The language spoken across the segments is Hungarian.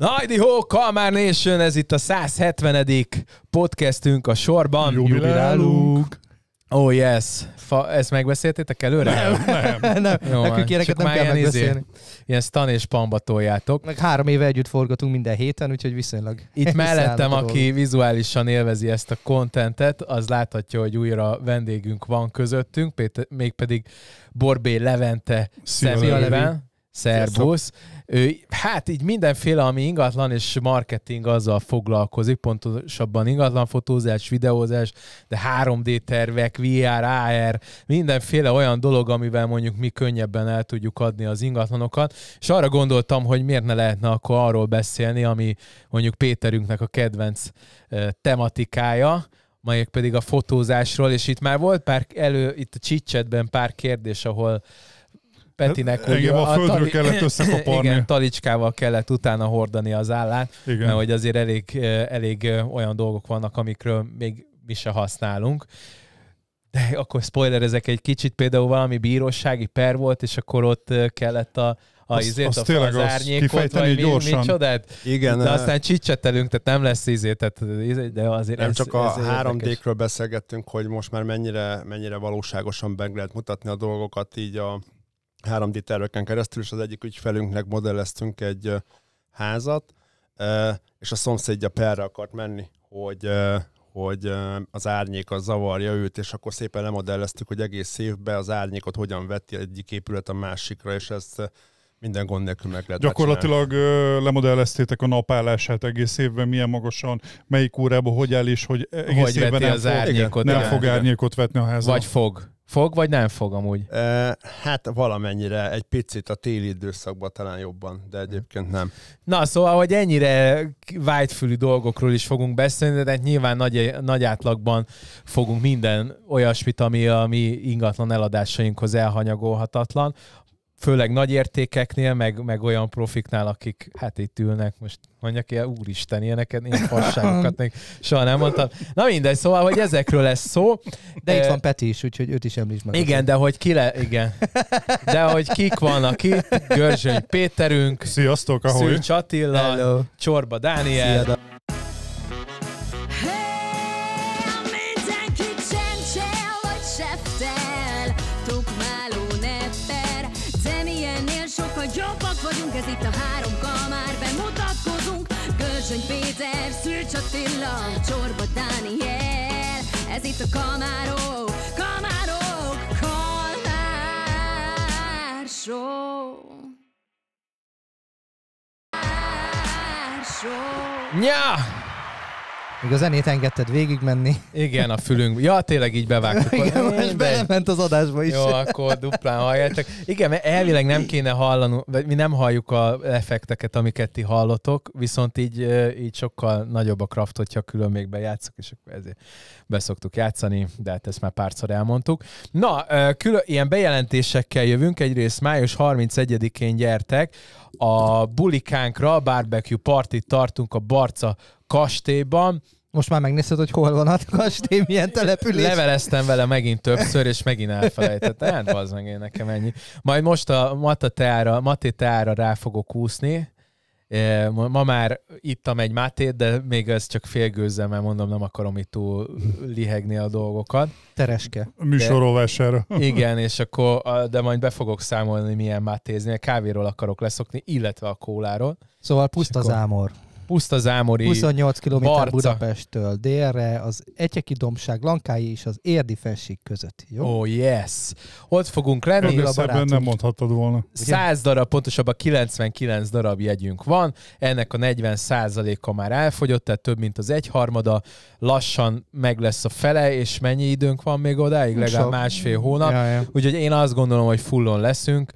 Hajdi ho, Kalmár Nation, ez itt a 170. podcastünk a sorban. Jubilálunk! Oh yes. Fa, ezt megbeszéltétek előre? Nem, nem. nem. Jó, Nekünk ilyeneket nem kell ilyen izé- megbeszélni. Izé, ilyen stan és pamba toljátok. Meg három éve együtt forgatunk minden héten, úgyhogy viszonylag... Itt mellettem, aki vizuálisan élvezi ezt a kontentet, az láthatja, hogy újra vendégünk van közöttünk, mégpedig Borbé Levente Szia személyében. Levi. Szerbusz. Ő, hát így mindenféle, ami ingatlan és marketing azzal foglalkozik, pontosabban ingatlan fotózás, videózás, de 3D tervek, VR, AR, mindenféle olyan dolog, amivel mondjuk mi könnyebben el tudjuk adni az ingatlanokat, és arra gondoltam, hogy miért ne lehetne akkor arról beszélni, ami mondjuk Péterünknek a kedvenc tematikája, melyek pedig a fotózásról, és itt már volt pár elő, itt a csicsetben pár kérdés, ahol Petinek hogy Engem a földről tali... kellett összekaparni. Igen, talicskával kellett utána hordani az állát, igen. mert hogy azért elég, elég olyan dolgok vannak, amikről még mi se használunk. De akkor spoiler ezek egy kicsit, például valami bírósági per volt, és akkor ott kellett a a, azt, azt a tényleg az árnyékot, vagy mi, gyorsan. mi csodát. Igen, de aztán csicsetelünk, tehát nem lesz izé, tehát izé, de azért Nem ez, csak a 3 d beszélgettünk, hogy most már mennyire, mennyire valóságosan meg lehet mutatni a dolgokat így a 3D terveken keresztül, és az egyik ügyfelünknek modelleztünk egy házat, és a szomszédja perre akart menni, hogy, hogy az árnyék az zavarja őt, és akkor szépen lemodelleztük, hogy egész évben az árnyékot hogyan veti egyik épület a másikra, és ezt minden gond nélkül meg lehet Gyakorlatilag csinálni. lemodelleztétek a napállását egész évben, milyen magasan, melyik órában, hogy el és hogy egész hogy évben nem, az fog, árnyékot, nem fog árnyékot vetni a házat. Vagy fog. Fog, vagy nem fog amúgy? E, hát valamennyire, egy picit a téli időszakban talán jobban, de egyébként nem. Na, szóval, hogy ennyire whitefülű dolgokról is fogunk beszélni, de hát nyilván nagy, nagy átlagban fogunk minden olyasmit, ami a mi ingatlan eladásainkhoz elhanyagolhatatlan főleg nagy értékeknél, meg, meg olyan profiknál, akik hát itt ülnek, most mondjak ilyen, úristen, ilyeneket, ilyen fasságokat még soha nem mondtam. Na mindegy, szóval, hogy ezekről lesz szó. De itt van Peti is, úgyhogy őt is említs meg. Igen, de hogy ki le, igen. De hogy kik vannak itt, Görzsöny Péterünk, Sziasztok, ahogy. Szűcs Attila, Hello. Csorba Dániel. Szia, itt a három kamár bemutatkozunk Görzsöny Péter, Szűcs Attila, Csorba Dániel Ez itt a kamárok, kamárok, kalmár show. show. Yeah! Még a zenét engedted végigmenni. Igen, a fülünk. Ja, tényleg így bevágtuk. Igen, most belement az adásba is. Jó, akkor duplán halljátok. Igen, mert elvileg nem kéne hallanunk, vagy mi nem halljuk a effekteket, amiket ti hallotok, viszont így, így sokkal nagyobb a kraft, hogyha külön még bejátszok, és akkor ezért beszoktuk játszani, de hát ezt már párszor elmondtuk. Na, külön, ilyen bejelentésekkel jövünk. Egyrészt május 31-én gyertek a bulikánkra, a barbecue partit tartunk a Barca kastélyban. Most már megnézted, hogy hol van a kastély, milyen település. Leveleztem vele megint többször, és megint elfelejtettem. Hát bazd meg én nekem ennyi. Majd most a Mata teára, Maté teára rá fogok úszni. E, ma már ittam egy mátét, de még ez csak félgőzzel, mert mondom, nem akarom itt túl lihegni a dolgokat. Tereske. Műsorolvására. Igen, és akkor, de majd be fogok számolni, milyen mátézni. A kávéról akarok leszokni, illetve a kóláról. Szóval puszta akkor... zámor. Puszta Zámori. 28 km Barca. Budapesttől délre, az Egyeki Domság Lankái és az Érdi fenség között. Jó? Oh yes! Ott fogunk lenni. Ebben nem mondhatod volna. 100 darab, pontosabban 99 darab jegyünk van, ennek a 40 a már elfogyott, tehát több mint az egyharmada, lassan meg lesz a fele, és mennyi időnk van még odáig? Legalább másfél hónap. Ja, ja. Úgyhogy én azt gondolom, hogy fullon leszünk.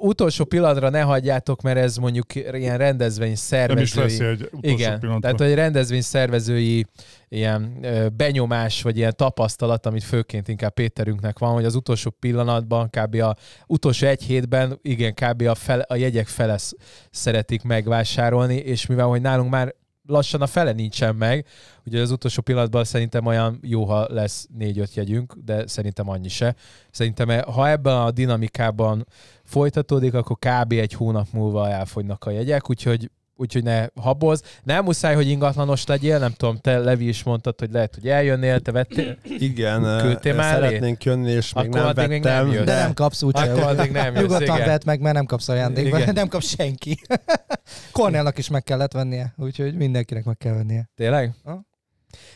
Utolsó pillanatra ne hagyjátok, mert ez mondjuk ilyen rendezvény szervezői. Nem is lesz egy utolsó Igen, pillanatban. tehát egy rendezvény szervezői ilyen benyomás, vagy ilyen tapasztalat, amit főként inkább Péterünknek van, hogy az utolsó pillanatban, kb. a utolsó egy hétben, igen, kb. a, fele, a jegyek fele szeretik megvásárolni, és mivel, hogy nálunk már lassan a fele nincsen meg. Ugye az utolsó pillanatban szerintem olyan jó, ha lesz négy-öt jegyünk, de szerintem annyi se. Szerintem e, ha ebben a dinamikában folytatódik, akkor kb. egy hónap múlva elfogynak a jegyek, úgyhogy úgyhogy ne habozz, Nem muszáj, hogy ingatlanos legyél, nem tudom, te Levi is mondtad, hogy lehet, hogy eljönnél, te vettél. Igen, szeretnénk jönni, és még Akkor nem vettem. Még nem jön. De nem kapsz úgy Akkor addig nem jössz, Nyugodtan vett meg, mert nem kapsz ajándékba, igen. nem kap senki. Kornélnak is meg kellett vennie, úgyhogy mindenkinek meg kell vennie. Tényleg? Ha?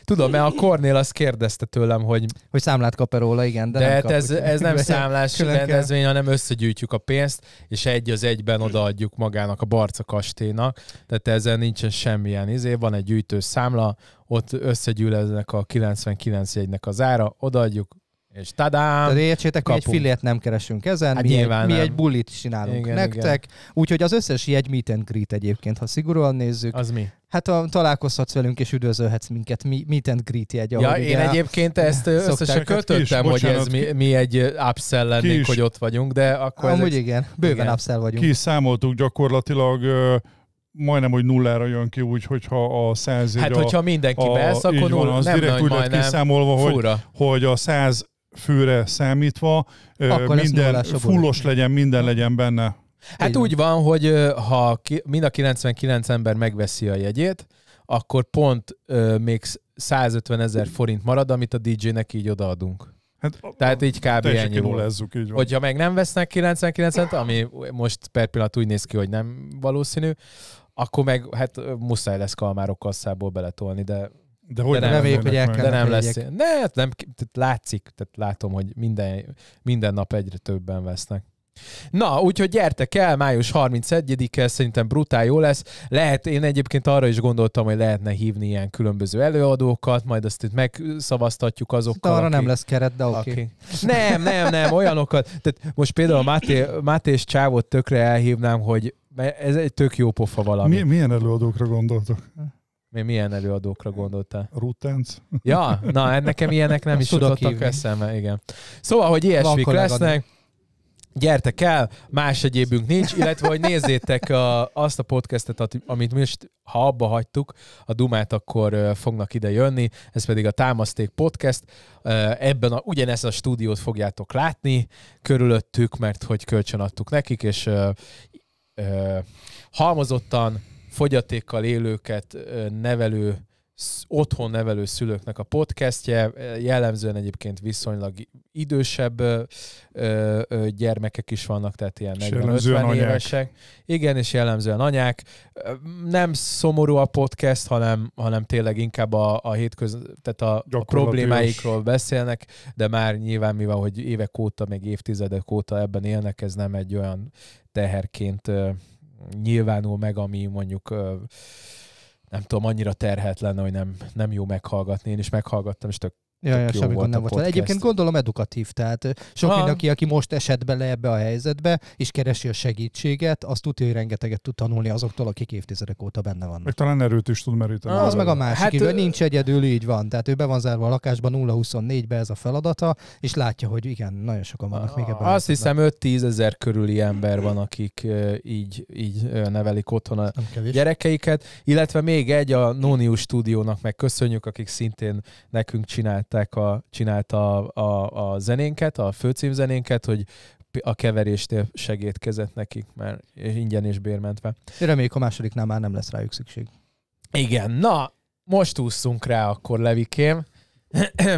Tudom, mert a Kornél azt kérdezte tőlem, hogy... Hogy számlát kap róla, igen, de, de nem hát kap, ez, ez nem számlás rendezvény, hanem összegyűjtjük a pénzt, és egy az egyben odaadjuk magának a Barca kastélynak. Tehát ezzel nincsen semmilyen izé, van egy gyűjtő számla, ott összegyűleznek a 99 jegynek az ára, odaadjuk, és tadám! Tehát értsétek, kapunk. mi egy fillért nem keresünk ezen, hát mi, egy, nem. mi egy bulit csinálunk igen, nektek. Úgyhogy az összes jegy meet and greet egyébként, ha szigorúan nézzük. Az mi? Hát ha találkozhatsz velünk és üdvözölhetsz minket, mi, meet and greet jegy. Ja, én ugye, egyébként ezt összesen kötöttem, is, hogy ez mi, mi egy upsell lennénk, is, hogy ott vagyunk, de akkor... Amúgy ezek... igen, bőven igen. upsell vagyunk. Ki számoltuk gyakorlatilag majdnem, hogy nullára jön ki, úgy, hogyha a 100 Hát, hogyha mindenki a, beállsz, akkor van, az nem direkt nagy, úgy lett kiszámolva, hogy, hogy a száz főre számítva, Akkor minden fullos legyen, minden legyen benne. Hát Igen. úgy van, hogy ha mind a 99 ember megveszi a jegyét, akkor pont még 150 ezer forint marad, amit a DJ-nek így odaadunk. Hát, Tehát így kb. ennyi volt. Így van. Hogyha meg nem vesznek 99-et, ami most per pillanat úgy néz ki, hogy nem valószínű, akkor meg hát muszáj lesz kalmárok kasszából beletolni, de de, hogy de nem, reméljük, hogy el kell. De nem lesz. Ne, hát nem, tehát látszik, tehát látom, hogy minden, minden nap egyre többen vesznek. Na, úgyhogy gyertek el, május 31-e, szerintem brutál jó lesz. Lehet, én egyébként arra is gondoltam, hogy lehetne hívni ilyen különböző előadókat, majd azt itt megszavaztatjuk szóval azokkal. De arra aki... nem lesz keret, de oké. Okay. Aki... Nem, nem, nem, olyanokat. Tehát most például a Máté, Máté és Csávot tökre elhívnám, hogy ez egy tök jó pofa valami. Mi, milyen előadókra gondoltok? Mi, milyen előadókra gondoltál? Rutens. Ja, na, hát nekem ilyenek nem is tudottak eszembe, igen. Szóval, hogy ilyesmik lesznek, gyertek el, más egyébünk nincs, illetve hogy nézzétek a, azt a podcastet, amit most, ha abba hagytuk, a Dumát, akkor fognak ide jönni, ez pedig a Támaszték Podcast. Ebben a, ugyanezt a stúdiót fogjátok látni körülöttük, mert hogy kölcsön adtuk nekik, és uh, halmozottan fogyatékkal élőket nevelő, otthon nevelő szülőknek a podcastje. Jellemzően egyébként viszonylag idősebb gyermekek is vannak, tehát ilyen 40-50 évesek. Igen, és jellemzően anyák. Nem szomorú a podcast, hanem, hanem tényleg inkább a, a hétköz, tehát a, a problémáikról beszélnek, de már nyilván mi hogy évek óta, még évtizedek óta ebben élnek, ez nem egy olyan teherként nyilvánul meg, ami mondjuk nem tudom, annyira terhetlen, lenne, hogy nem, nem jó meghallgatni. Én is meghallgattam, és tök Ja, ja semmi gond nem volt Podcast. Egyébként gondolom edukatív, tehát sok mindenki, aki most esett bele ebbe a helyzetbe, és keresi a segítséget, azt tudja, hogy rengeteget tud tanulni azoktól, akik évtizedek óta benne vannak. Meg talán erőt is tud meríteni. Ah, az meg a másik, hát, ő nincs egyedül, így van. Tehát ő be van zárva a lakásban 0-24-be ez a feladata, és látja, hogy igen, nagyon sokan vannak még ebben. Azt hiszem 5-10 ezer körüli ember van, akik így, így nevelik otthon a gyerekeiket, illetve még egy a Nonius stúdiónak meg köszönjük, akik szintén nekünk csinált csinálták a, csinálta a, a, a zenénket, a főcím zenénket, hogy a keverésnél segítkezett nekik, mert ingyen és bérmentve. Reméljük a másodiknál már nem lesz rájuk szükség. Igen, na, most ússzunk rá akkor, Levikém.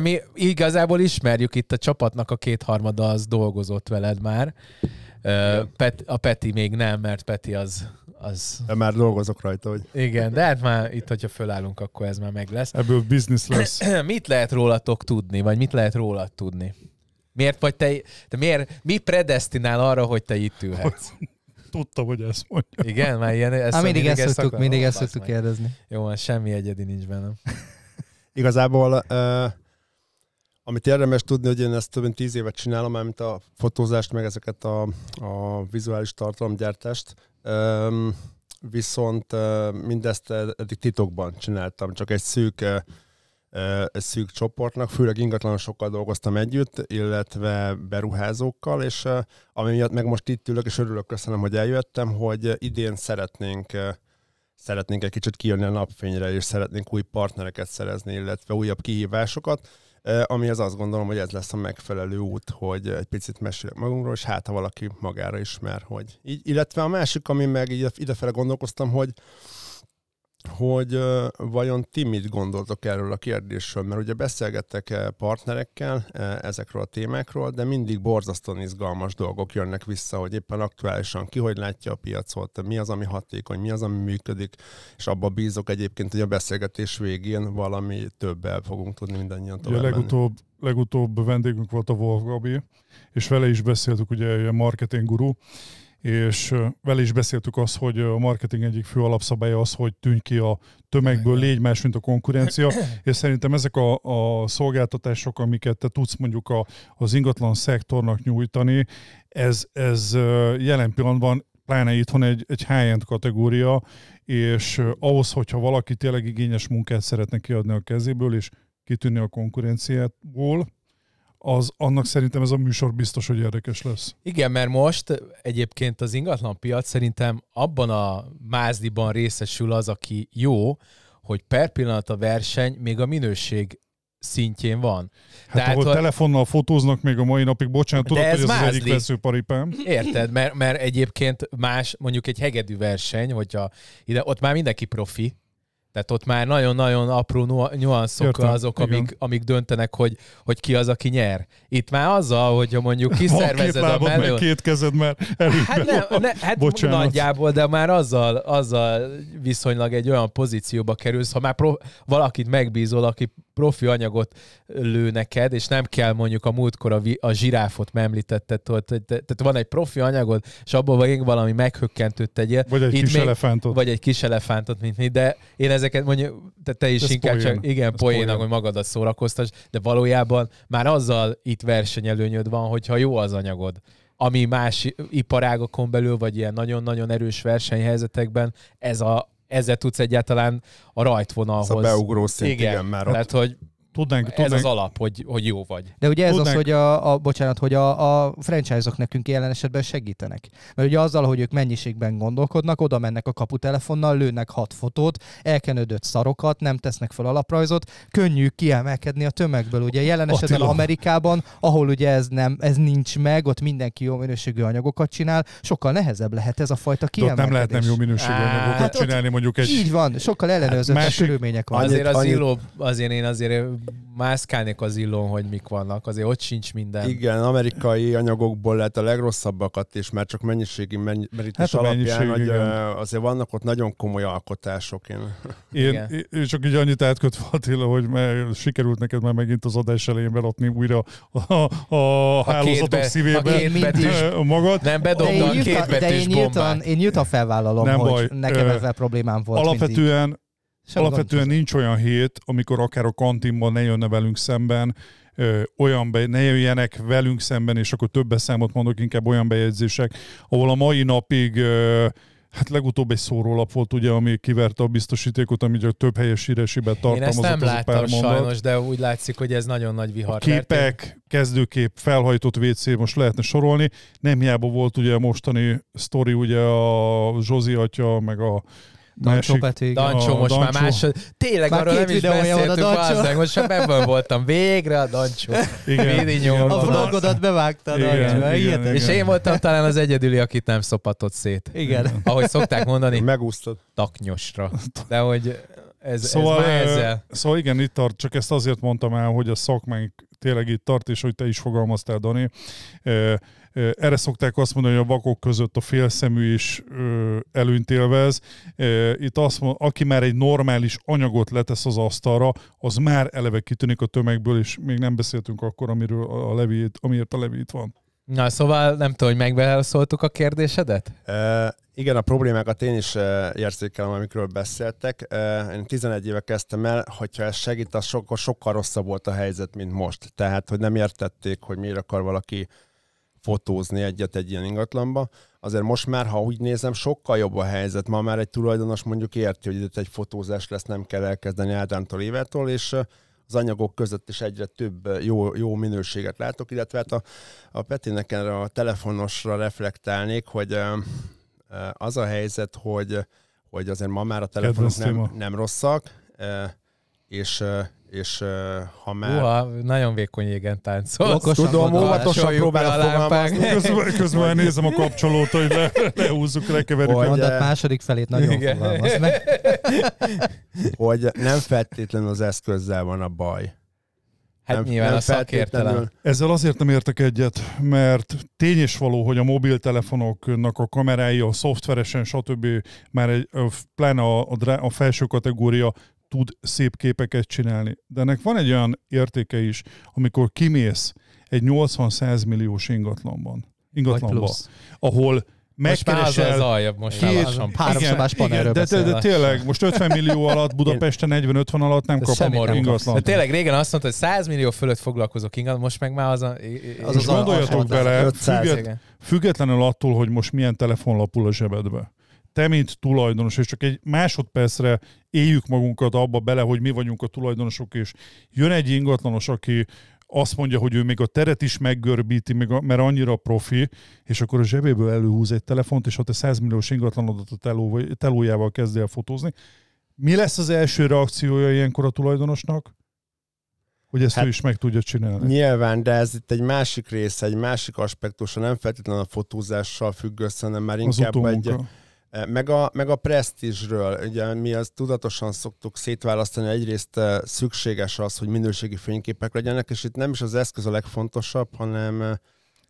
Mi igazából ismerjük itt a csapatnak a kétharmada, az dolgozott veled már. Pet, a Peti még nem, mert Peti az az... De már dolgozok rajta, hogy... Igen, de hát már itt, hogyha fölállunk, akkor ez már meg lesz. Ebből biznisz lesz. mit lehet rólatok tudni, vagy mit lehet rólad tudni? Miért vagy te... te miért, mi predestinál arra, hogy te itt ülhetsz? Tudtam, hogy ezt mondja. Igen, már ilyen... Ezt Há, mindig, mindig ezt szoktuk, mindig ezt szoktuk kérdezni. Jó, van, semmi egyedi nincs bennem. Igazából... Uh... Amit érdemes tudni, hogy én ezt több mint tíz évet csinálom, mint a fotózást, meg ezeket a, a vizuális tartalomgyártást, viszont mindezt eddig titokban csináltam, csak egy szűk egy szűk csoportnak, főleg ingatlanosokkal dolgoztam együtt, illetve beruházókkal, és ami miatt meg most itt ülök, és örülök, köszönöm, hogy eljöttem, hogy idén szeretnénk szeretnénk egy kicsit kijönni a napfényre, és szeretnénk új partnereket szerezni, illetve újabb kihívásokat amihez azt gondolom, hogy ez lesz a megfelelő út, hogy egy picit meséljek magunkról, és hát ha valaki magára ismer, hogy így. Illetve a másik, ami meg így idefele gondolkoztam, hogy hogy vajon ti mit gondoltok erről a kérdésről, mert ugye beszélgettek e, partnerekkel e, ezekről a témákról, de mindig borzasztóan izgalmas dolgok jönnek vissza, hogy éppen aktuálisan ki hogy látja a piacot, mi az, ami hatékony, mi az, ami működik, és abba bízok egyébként, hogy a beszélgetés végén valami többel fogunk tudni mindannyian tovább ja, legutóbb, legutóbb vendégünk volt a Wolf Gabi, és vele is beszéltük, ugye marketing guru, és vele is beszéltük azt, hogy a marketing egyik fő alapszabálya az, hogy tűnj ki a tömegből, légy más, mint a konkurencia, és szerintem ezek a, a szolgáltatások, amiket te tudsz mondjuk a, az ingatlan szektornak nyújtani, ez, ez jelen pillanatban pláne itthon egy, egy high-end kategória, és ahhoz, hogyha valaki tényleg igényes munkát szeretne kiadni a kezéből, és kitűnni a konkurenciából, az annak szerintem ez a műsor biztos, hogy érdekes lesz. Igen, mert most egyébként az ingatlan piac szerintem abban a mázdiban részesül az, aki jó, hogy per pillanat a verseny még a minőség szintjén van. Hát Tehát, ahol ha... telefonnal fotóznak még a mai napig, bocsánat, tudod, ez hogy ez mázli. az egyik veszőparipám. Érted, mert, mert egyébként más, mondjuk egy hegedű verseny, hogyha ide, ott már mindenki profi, tehát ott már nagyon-nagyon apró nyuanszok Értem, azok, amik, amik döntenek, hogy, hogy ki az, aki nyer. Itt már azzal, hogyha mondjuk kiszervezed két a mellőn... két kezed már Hát, nem, ne, hát Bocsánat. nagyjából, de már azzal, azzal viszonylag egy olyan pozícióba kerülsz, ha már pro, valakit megbízol, aki profi anyagot lő neked, és nem kell mondjuk a múltkor a, vi, a zsiráfot memlítetted, tehát van egy profi anyagod, és abból még valami meghökkentőt tegyél. Vagy egy Itt kis még, elefántot. Vagy egy kis elefántot, mint mi, de én ez ezeket mondjuk, te, te is Ez inkább poén. csak, igen, Ez poénak, poén. hogy magadat szórakoztas, de valójában már azzal itt versenyelőnyöd van, hogyha jó az anyagod ami más iparágokon belül, vagy ilyen nagyon-nagyon erős versenyhelyzetekben ez a, ezzel tudsz egyáltalán a rajtvonalhoz. Ez a beugró szint, igen, igen már ott. Tehát, hogy Tudnánk, tudnánk. Ez az alap, hogy, hogy jó vagy. De ugye ez tudnánk. az, hogy a, a bocsánat, hogy a, a franchise-ok nekünk jelen esetben segítenek. Mert ugye azzal, hogy ők mennyiségben gondolkodnak, oda mennek a kaputelefonnal, lőnek hat fotót, elkenődött szarokat, nem tesznek fel alaprajzot, könnyű kiemelkedni a tömegből. Ugye jelen esetben Attila. Amerikában, ahol ugye ez nem, ez nincs meg, ott mindenki jó minőségű anyagokat csinál, sokkal nehezebb lehet ez a fajta kiemelkedés. De ott nem lehet nem jó minőségű hát anyagokat hát csinálni, mondjuk egy... Így van, sokkal hát ellenőrzött másik... körülmények van. Azért az azért én azért mászkálnék az illón, hogy mik vannak, azért ott sincs minden. Igen, amerikai anyagokból lehet a legrosszabbakat, és már csak mennyiségi mennyi, hát merítés hát alapján, hogy azért vannak ott nagyon komoly alkotások. Én, én, én csak így annyit átkötve Attila, hogy mert sikerült neked már megint az adás elején belotni újra a, a, a hálózatok be, szívébe a betűs, magad. Nem bedobtam két betűs én bombát. Én nyíltan felvállalom, nem hogy baj, nekem ezzel problémám volt Alapvetően mindig. Sem Alapvetően nincs olyan hét, amikor akár a kantinban ne jönne velünk szemben, ö, olyan be, ne jöjjenek velünk szemben, és akkor több számot mondok, inkább olyan bejegyzések, ahol a mai napig ö, Hát legutóbb egy szórólap volt, ugye, ami kiverte a biztosítékot, ami a több helyes íresiben tartalmazott. Én ezt nem láttam pár mondat. sajnos, de úgy látszik, hogy ez nagyon nagy vihar. A képek, verték. kezdőkép, felhajtott WC, most lehetne sorolni. Nem hiába volt ugye a mostani sztori, ugye a Zsozi atya, meg a Dancsó Peti. Dancsó most Dancsó. már másod. Tényleg már arról nem is beszéltünk, bazzeg, most sem ebben voltam. Végre a Dancsó. Igen. igen. A vlogodat bevágtad. Igen, igen, igen, igen, És én voltam talán az egyedüli, akit nem szopatott szét. Igen. igen. Ahogy szokták mondani. Megúsztad. Taknyosra. De hogy ez, szóval, ez ezzel. Szóval igen, itt tart, csak ezt azért mondtam el, hogy a szakmánk tényleg itt tart, és hogy te is fogalmaztál, Dani. Erre szokták azt mondani, hogy a vakok között a félszemű is előnyt élvez. Itt azt mond, aki már egy normális anyagot letesz az asztalra, az már eleve kitűnik a tömegből, és még nem beszéltünk akkor, amiről a levét, amiért a levi itt van. Na, szóval nem tudom, hogy megválaszoltuk a kérdésedet? E, igen, a problémákat én is e, érzékelem, amikről beszéltek. E, én 11 éve kezdtem el, hogyha ez segít, az sokkal, sokkal rosszabb volt a helyzet, mint most. Tehát, hogy nem értették, hogy miért akar valaki fotózni egyet egy ilyen ingatlanba. Azért most már, ha úgy nézem, sokkal jobb a helyzet. Ma már egy tulajdonos mondjuk érti, hogy itt egy fotózás lesz, nem kell elkezdeni Ádámtól, évetől és az anyagok között is egyre több jó, jó minőséget látok, illetve hát a, a Petinek erre a telefonosra reflektálnék, hogy az a helyzet, hogy, hogy azért ma már a telefonok nem, nem rosszak, és és ha már... Uha, nagyon vékony égen táncol. Tudom, óvatosan a fogalmazni. Közben, közben nézem a kapcsolót, hogy le, lehúzzuk, lekeverjük. Hogy, mondat második felét nagyon igen. fogalmaz meg. hogy nem feltétlenül az eszközzel van a baj. Hát nem, nyilván nem a szakértelem. Ezzel azért nem értek egyet, mert tény és való, hogy a mobiltelefonoknak a kamerái, a szoftveresen, stb. már egy, pláne a, a, a felső kategória tud szép képeket csinálni. De ennek van egy olyan értéke is, amikor kimész egy 80-100 milliós ingatlanban, ingatlanba, ahol megkeresel... Most aljebb, most két, háromszabás de, de, de, tényleg, most 50 millió alatt Budapesten 40-50 alatt nem kap a ingatlan. De tényleg régen azt mondta, hogy 100 millió fölött foglalkozok ingatlan, most meg már az a... Az és az gondoljatok bele, 500, függetlenül attól, hogy most milyen telefonlapul a zsebedbe te, mint tulajdonos, és csak egy másodpercre éljük magunkat abba bele, hogy mi vagyunk a tulajdonosok, és jön egy ingatlanos, aki azt mondja, hogy ő még a teret is meggörbíti, még a, mert annyira profi, és akkor a zsebéből előhúz egy telefont, és ha te 100 milliós ingatlanodat a teló, telójával kezd el fotózni, mi lesz az első reakciója ilyenkor a tulajdonosnak? Hogy ezt hát, ő is meg tudja csinálni. Nyilván, de ez itt egy másik része, egy másik aspektusa, nem feltétlenül a fotózással függ össze, hanem már inkább egy, meg a, meg a presztízsről, ugye mi az tudatosan szoktuk szétválasztani, egyrészt szükséges az, hogy minőségi fényképek legyenek, és itt nem is az eszköz a legfontosabb, hanem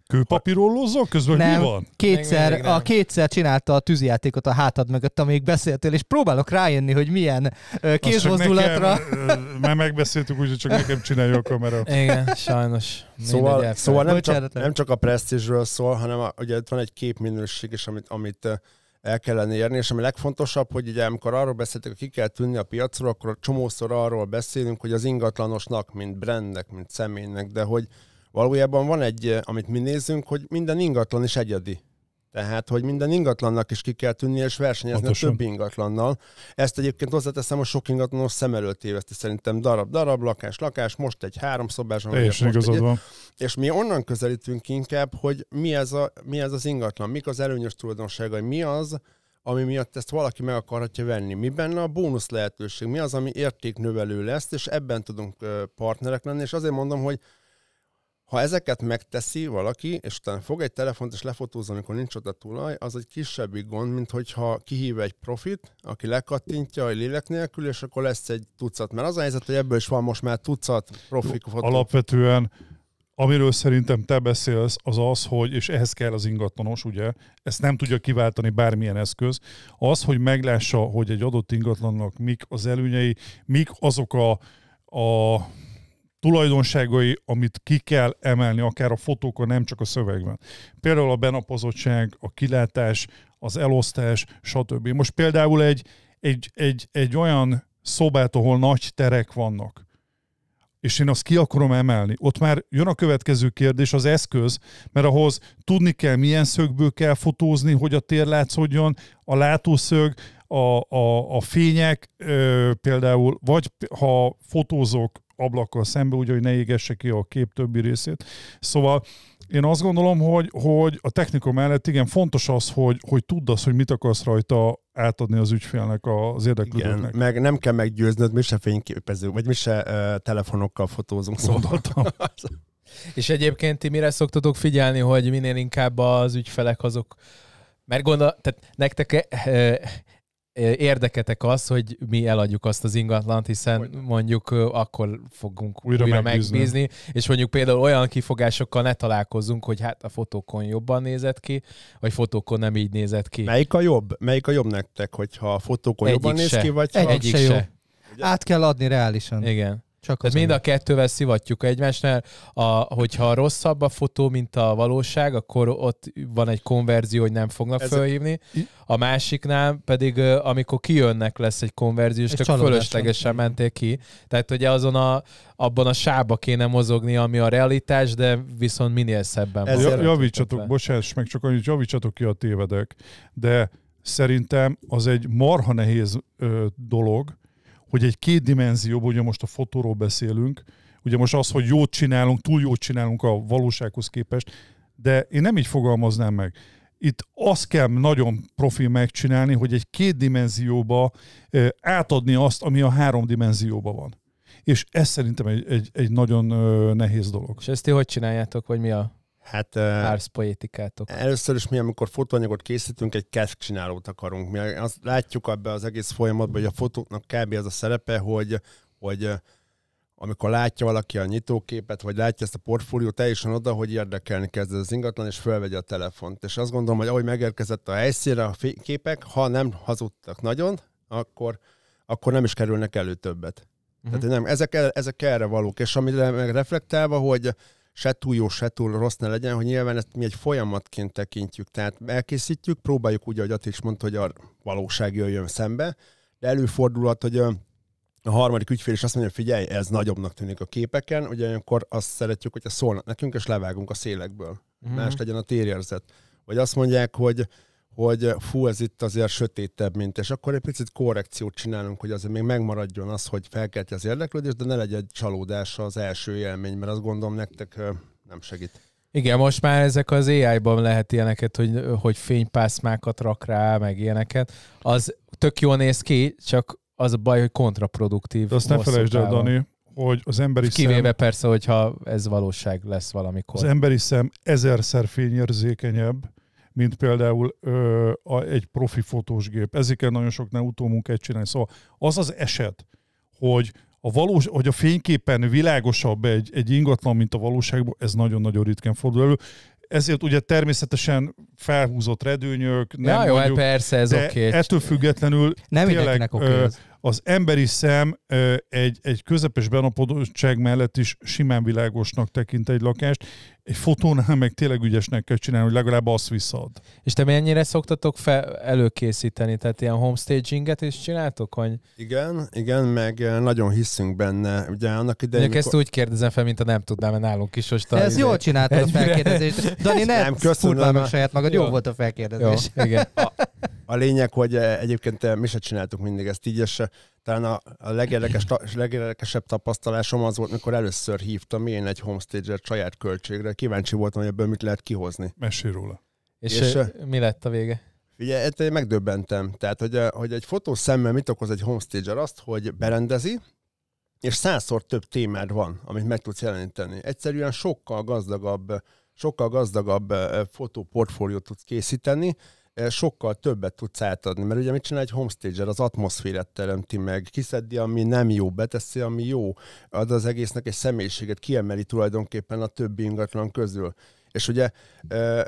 Kőpapírollózzon közben, nem, mi van? Kétszer, még, még nem. a kétszer csinálta a tűzijátékot a hátad mögött, amíg beszéltél, és próbálok rájönni, hogy milyen kézmozdulatra. Mert megbeszéltük úgy, hogy csak nekem csinálja a kamera. Igen, sajnos. Szóval, szóval nem, csak, nem csak a presztízsről szól, hanem a, ugye itt van egy képminőség is, amit, amit el kellene érni, és ami legfontosabb, hogy ugye amikor arról beszéltek, hogy ki kell tűnni a piacról, akkor csomószor arról beszélünk, hogy az ingatlanosnak, mint brandnek, mint személynek, de hogy valójában van egy, amit mi nézünk, hogy minden ingatlan is egyedi. Tehát, hogy minden ingatlannak is ki kell tűnnie, és versenyezni Otosan. a több ingatlannal. Ezt egyébként hozzáteszem, a sok ingatlanos szem előtt éveszti szerintem darab, darab, lakás, lakás, most egy háromszobás. Teljesen igazad van. És mi onnan közelítünk inkább, hogy mi ez, a, mi ez az ingatlan, mik az előnyös tulajdonságai, mi az, ami miatt ezt valaki meg akarhatja venni. Mi benne a bónusz lehetőség, mi az, ami értéknövelő lesz, és ebben tudunk partnerek lenni, és azért mondom, hogy ha ezeket megteszi valaki, és utána fog egy telefont és lefotóz, amikor nincs ott a tulaj, az egy kisebb gond, mint hogyha kihív egy profit, aki lekattintja a lélek nélkül, és akkor lesz egy tucat. Mert az a helyzet, hogy ebből is van most már tucat profi fotó. Alapvetően Amiről szerintem te beszélsz, az az, hogy, és ehhez kell az ingatlanos, ugye, ezt nem tudja kiváltani bármilyen eszköz, az, hogy meglássa, hogy egy adott ingatlannak mik az előnyei, mik azok a, a tulajdonságai, amit ki kell emelni, akár a fotókon, nem csak a szövegben. Például a benapozottság, a kilátás, az elosztás, stb. Most például egy, egy, egy, egy olyan szobát, ahol nagy terek vannak, és én azt ki akarom emelni. Ott már jön a következő kérdés, az eszköz, mert ahhoz tudni kell, milyen szögből kell fotózni, hogy a tér látszódjon, a látószög, a, a, a fények, ö, például, vagy ha fotózok ablakkal szembe, úgy, hogy ne égesse ki a kép többi részét. Szóval én azt gondolom, hogy, hogy a technika mellett igen, fontos az, hogy, hogy tudd azt, hogy mit akarsz rajta átadni az ügyfélnek, az érdeklődőknek. Igen, meg nem kell meggyőznöd, mi se fényképező, vagy mi se uh, telefonokkal fotózunk. Szóval. szóval. És egyébként ti mire szoktatok figyelni, hogy minél inkább az ügyfelek azok mert gondol, tehát nektek e, e, érdeketek az, hogy mi eladjuk azt az ingatlant, hiszen Olyan. mondjuk akkor fogunk újra, újra megbízni. megbízni, és mondjuk például olyan kifogásokkal ne találkozunk, hogy hát a fotókon jobban nézett ki, vagy fotókon nem így nézett ki. Melyik a jobb? Melyik a jobb nektek, hogyha a fotókon Egyik jobban se. néz ki, vagy Egyik ha... Egyik se. jó. Át kell adni reálisan. Igen. Csak az mind a kettővel szivatjuk egymást, mert a, hogyha rosszabb a fotó, mint a valóság, akkor ott van egy konverzió, hogy nem fognak Ez fölhívni. A másiknál pedig, amikor kijönnek, lesz egy konverzió, és csak fölöslegesen mentél ki. Tehát ugye azon a, abban a sába kéne mozogni, ami a realitás, de viszont minél szebben Ez van. Javítsatok, bocsáss meg csak annyit, javítsatok ki a tévedek, de szerintem az egy marha nehéz ö, dolog, hogy egy kétdimenzióban, ugye most a fotóról beszélünk, ugye most az, hogy jót csinálunk, túl jót csinálunk a valósághoz képest, de én nem így fogalmaznám meg. Itt azt kell nagyon profi megcsinálni, hogy egy két dimenzióba átadni azt, ami a három dimenzióba van. És ez szerintem egy, egy, egy nagyon nehéz dolog. És ezt ti hogy csináljátok, vagy mi a Hát, Ársz poétikátok. Először is mi, amikor fotóanyagot készítünk, egy kezd csinálót akarunk. Mi azt látjuk ebbe az egész folyamatban, hogy a fotóknak kb. az a szerepe, hogy, hogy amikor látja valaki a nyitóképet, vagy látja ezt a portfóliót, teljesen oda, hogy érdekelni kezd az ingatlan, és fölvegye a telefont. És azt gondolom, hogy ahogy megérkezett a helyszínre a képek, ha nem hazudtak nagyon, akkor, akkor nem is kerülnek elő többet. Uh-huh. Tehát nem, ezek, ezek erre valók. És amire meg reflektálva, hogy se túl jó, se túl rossz ne legyen, hogy nyilván ezt mi egy folyamatként tekintjük. Tehát elkészítjük, próbáljuk úgy, ahogy Ati is mondta, hogy a valóság jöjjön szembe, de előfordulhat, hogy a harmadik ügyfél is azt mondja, hogy figyelj, ez nagyobbnak tűnik a képeken, ugye olyankor azt szeretjük, hogyha szólnak nekünk, és levágunk a szélekből. Mm-hmm. Más legyen a térérzet. Vagy azt mondják, hogy hogy eh, fú, ez itt azért sötétebb, mint, és akkor egy picit korrekciót csinálunk, hogy azért még megmaradjon az, hogy felkelti az érdeklődést, de ne legyen egy csalódás az első élmény, mert azt gondolom nektek eh, nem segít. Igen, most már ezek az AI-ban lehet ilyeneket, hogy, eh, hogy fénypászmákat rak rá, meg ilyeneket. Az tök jól néz ki, csak az a baj, hogy kontraproduktív. De azt ne felejtsd el, Dani, hogy az emberi Kivéve szem... persze, hogyha ez valóság lesz valamikor. Az emberi szem ezerszer fényérzékenyebb, mint például ö, a, egy profi fotósgép. kell nagyon nem utómunkát csinálni. Szóval az az eset, hogy a, valós, hogy a fényképen világosabb egy, egy ingatlan, mint a valóságban, ez nagyon-nagyon ritkán fordul elő ezért ugye természetesen felhúzott redőnyök, nem ja, jó, mondjuk, persze, ez de okay. ettől függetlenül nem tényleg okay az. az emberi szem egy, egy közepes benapodottság mellett is simán világosnak tekint egy lakást, egy fotónál meg tényleg ügyesnek kell csinálni, hogy legalább azt visszaad. És te mennyire szoktatok fel, előkészíteni? Tehát ilyen homestaginget is csináltok? Hogy... Igen, igen, meg eh, nagyon hiszünk benne. Ugye annak idején... Mikor... ezt úgy kérdezem fel, mint a nem tudnám, mert nálunk is most... Ez jól csináltad a felkérdezést. Dani, ne nem, köszönöm. a saját magad, jó. jó volt a felkérdezés. Jó, igen. A, a lényeg, hogy eh, egyébként eh, mi se csináltuk mindig ezt így, és talán a, a legérdekes, legérdekesebb tapasztalásom az volt, mikor először hívtam én egy homestager saját költségre. Kíváncsi voltam, hogy ebből mit lehet kihozni. Mesélj róla. És, és ő, mi lett a vége? Ugye, hát én megdöbbentem. Tehát, hogy, hogy egy fotó szemmel mit okoz egy homestager? Azt, hogy berendezi, és százszor több témád van, amit meg tudsz jeleníteni. Egyszerűen sokkal gazdagabb, sokkal gazdagabb fotóportfóliót tudsz készíteni, Eh, sokkal többet tudsz átadni. Mert ugye mit csinál egy homestager? Az atmoszférát teremti meg, kiszedi, ami nem jó, beteszi, ami jó. Ad az egésznek egy személyiséget, kiemeli tulajdonképpen a többi ingatlan közül. És ugye eh,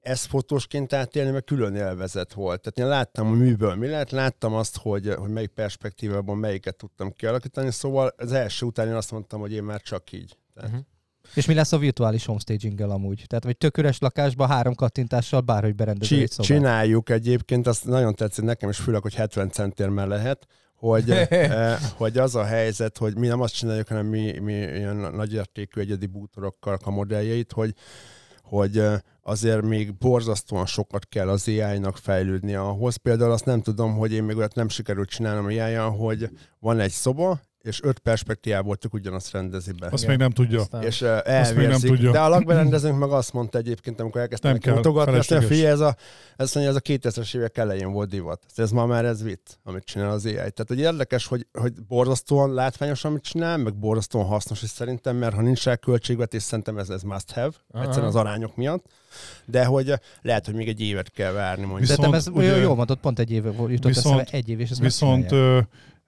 ezt fotósként átélni, mert külön élvezet volt. Tehát én láttam a műből mi lehet, láttam azt, hogy, hogy melyik perspektívában melyiket tudtam kialakítani, szóval az első után én azt mondtam, hogy én már csak így. Tehát. Uh-huh. És mi lesz a virtuális homestaging-gel amúgy? Tehát, hogy tök üres lakásba három kattintással bárhogy berendező egy szobát. Csináljuk egyébként, azt nagyon tetszik nekem és főleg, hogy 70 centér lehet, hogy, eh, hogy az a helyzet, hogy mi nem azt csináljuk, hanem mi, mi ilyen nagyértékű egyedi bútorokkal a modelljeit, hogy, hogy eh, azért még borzasztóan sokat kell az AI-nak fejlődni ahhoz. Például azt nem tudom, hogy én még olyat nem sikerült csinálnom ai hogy van egy szoba, és öt perspektívából csak ugyanazt rendezi be. Azt Igen. még nem tudja. És még nem tudja. De a lakberendezőnk meg azt mondta egyébként, amikor elkezdtem kutogatni, azt mondja, ez a, ez mondja, ez a 2000-es évek elején volt divat. Ez ma már ez vitt, amit csinál az AI. Tehát hogy érdekes, hogy, hogy borzasztóan látványos, amit csinál, meg borzasztóan hasznos is szerintem, mert ha nincs rá költségvetés, szerintem ez, ez must have, Aha. egyszerűen az arányok miatt. De hogy lehet, hogy még egy évet kell várni. Mondjuk. Viszont, De ez ugye, jól mondott, pont egy év jutott viszont, eszembe, egy év, és ez Viszont ö,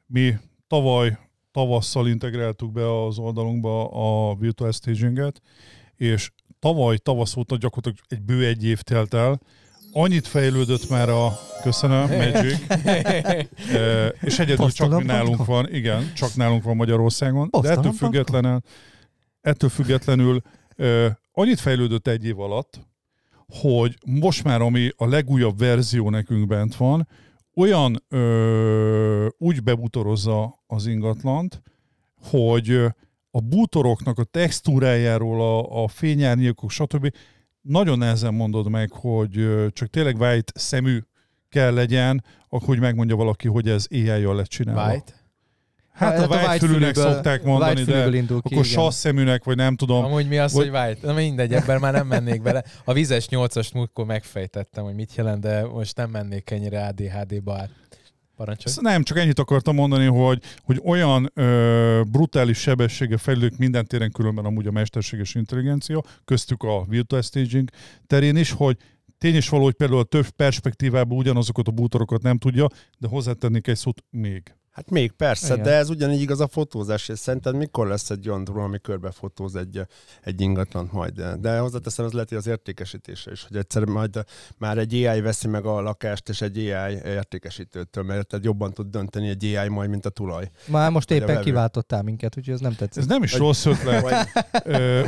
mi tavaly tavasszal integráltuk be az oldalunkba a virtual staginget, és tavaly tavasz óta gyakorlatilag egy bő egy év telt el, annyit fejlődött már a, köszönöm, Magic, e, és egyedül csak nálunk van, igen, csak nálunk van Magyarországon, de ettől függetlenül, ettől függetlenül e, annyit fejlődött egy év alatt, hogy most már ami a legújabb verzió nekünk bent van, olyan ö, úgy bebutorozza az ingatlant, hogy a bútoroknak a textúrájáról, a, a fényárnyékok, stb. nagyon nehezen mondod meg, hogy csak tényleg white szemű kell legyen, akkor hogy megmondja valaki, hogy ez éjjel lett csinálva. White? Hát, hát a, a whitefülűnek szokták mondani, de ki, akkor sasszeműnek, vagy nem tudom. Amúgy mi az, vagy... hogy white? Na mindegy, ebben már nem mennék bele. A vizes nyolcas múltkor megfejtettem, hogy mit jelent, de most nem mennék ennyire ADHD-ba át. Parancsolj. Nem, csak ennyit akartam mondani, hogy, hogy olyan ö, brutális sebessége fejlődik minden téren, különben amúgy a mesterséges intelligencia, köztük a virtual staging terén is, hogy tény is való, hogy például több perspektívában ugyanazokat a bútorokat nem tudja, de hozzátennék egy szót még. Hát még persze, Igen. de ez ugyanígy igaz a fotózás, és szerinted mikor lesz egy olyan drón, ami körbefotóz egy, egy ingatlant majd? De hozzáteszem, ez lehet, hogy az értékesítése is, hogy egyszer majd már egy AI veszi meg a lakást, és egy AI értékesítőtől, mert jobban tud dönteni egy AI majd, mint a tulaj. Már most éppen vevő. kiváltottál minket, úgyhogy ez nem tetszik. Ez nem is rossz ötlet.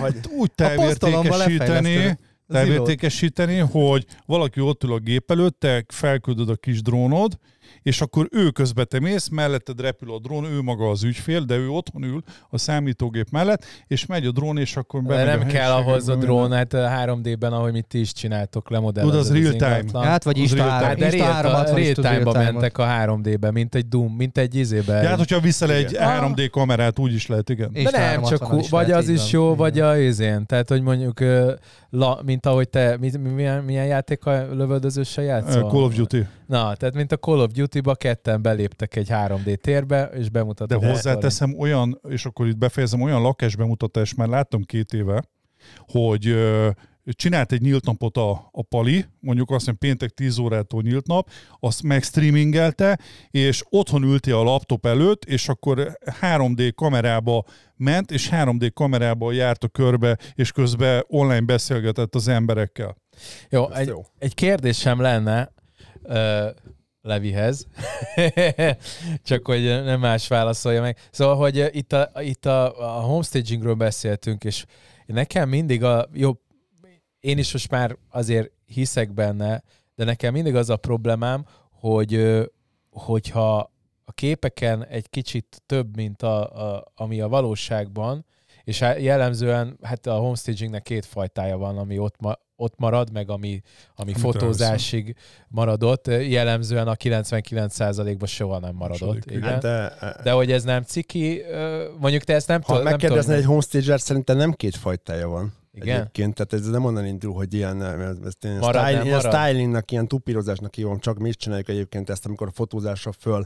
Vagy, úgy távértékesíteni, távértékesíteni, hogy valaki ott ül a gép előtt, te felküldöd a kis drónod, és akkor ő közbe te mész, melletted repül a drón, ő maga az ügyfél, de ő otthon ül a számítógép mellett, és megy a drón, és akkor be. Nem a kell ahhoz a drón, hát 3D-ben, ahogy mit ti is csináltok, lemodellezni? Tudod az, az real hát, time. Hát vagy Insta, real time. Insta real time-ba mentek a 3D-be, mint egy Doom, mint egy izébe. Ja, hát, hogyha viszel egy 3D kamerát, úgy is lehet, igen. De nem, csak vagy az is jó, vagy a izén. Tehát, hogy mondjuk, mint ahogy te, milyen a lövöldözőssel játszol? Call of Duty. Na, tehát mint a Call of Duty-ba ketten beléptek egy 3D térbe, és bemutatták. De hozzáteszem valami. olyan, és akkor itt befejezem, olyan lakás bemutatás, már láttam két éve, hogy csinált egy nyílt napot a, a Pali, mondjuk azt mondja, péntek 10 órától nyílt nap, azt megstreamingelte, és otthon ülti a laptop előtt, és akkor 3D kamerába ment, és 3D kamerába járt a körbe, és közben online beszélgetett az emberekkel. Jó, egy, jó. egy kérdésem lenne, Levihez, csak hogy nem más válaszolja meg. Szóval, hogy itt a, itt a, a homestagingről beszéltünk, és nekem mindig a jó, én is most már azért hiszek benne, de nekem mindig az a problémám, hogy hogyha a képeken egy kicsit több, mint a, a, ami a valóságban, és jellemzően hát a homestagingnek két fajtája van, ami ott, ma, ott marad, meg ami, ami fotózásig elszem. maradott. Jellemzően a 99%-ban soha nem maradott. Sodik, igen. Hát de, de hogy ez nem ciki, mondjuk te ezt nem tudod. Ha megkérdezni egy homestager, szerintem nem két fajtája van. Igen? Egyébként, tehát ez nem onnan indul, hogy ilyen, ez én, marad, style, nem, ilyen stylingnak, ilyen tupírozásnak hívom, csak mi is csináljuk egyébként ezt, amikor a fotózásra föl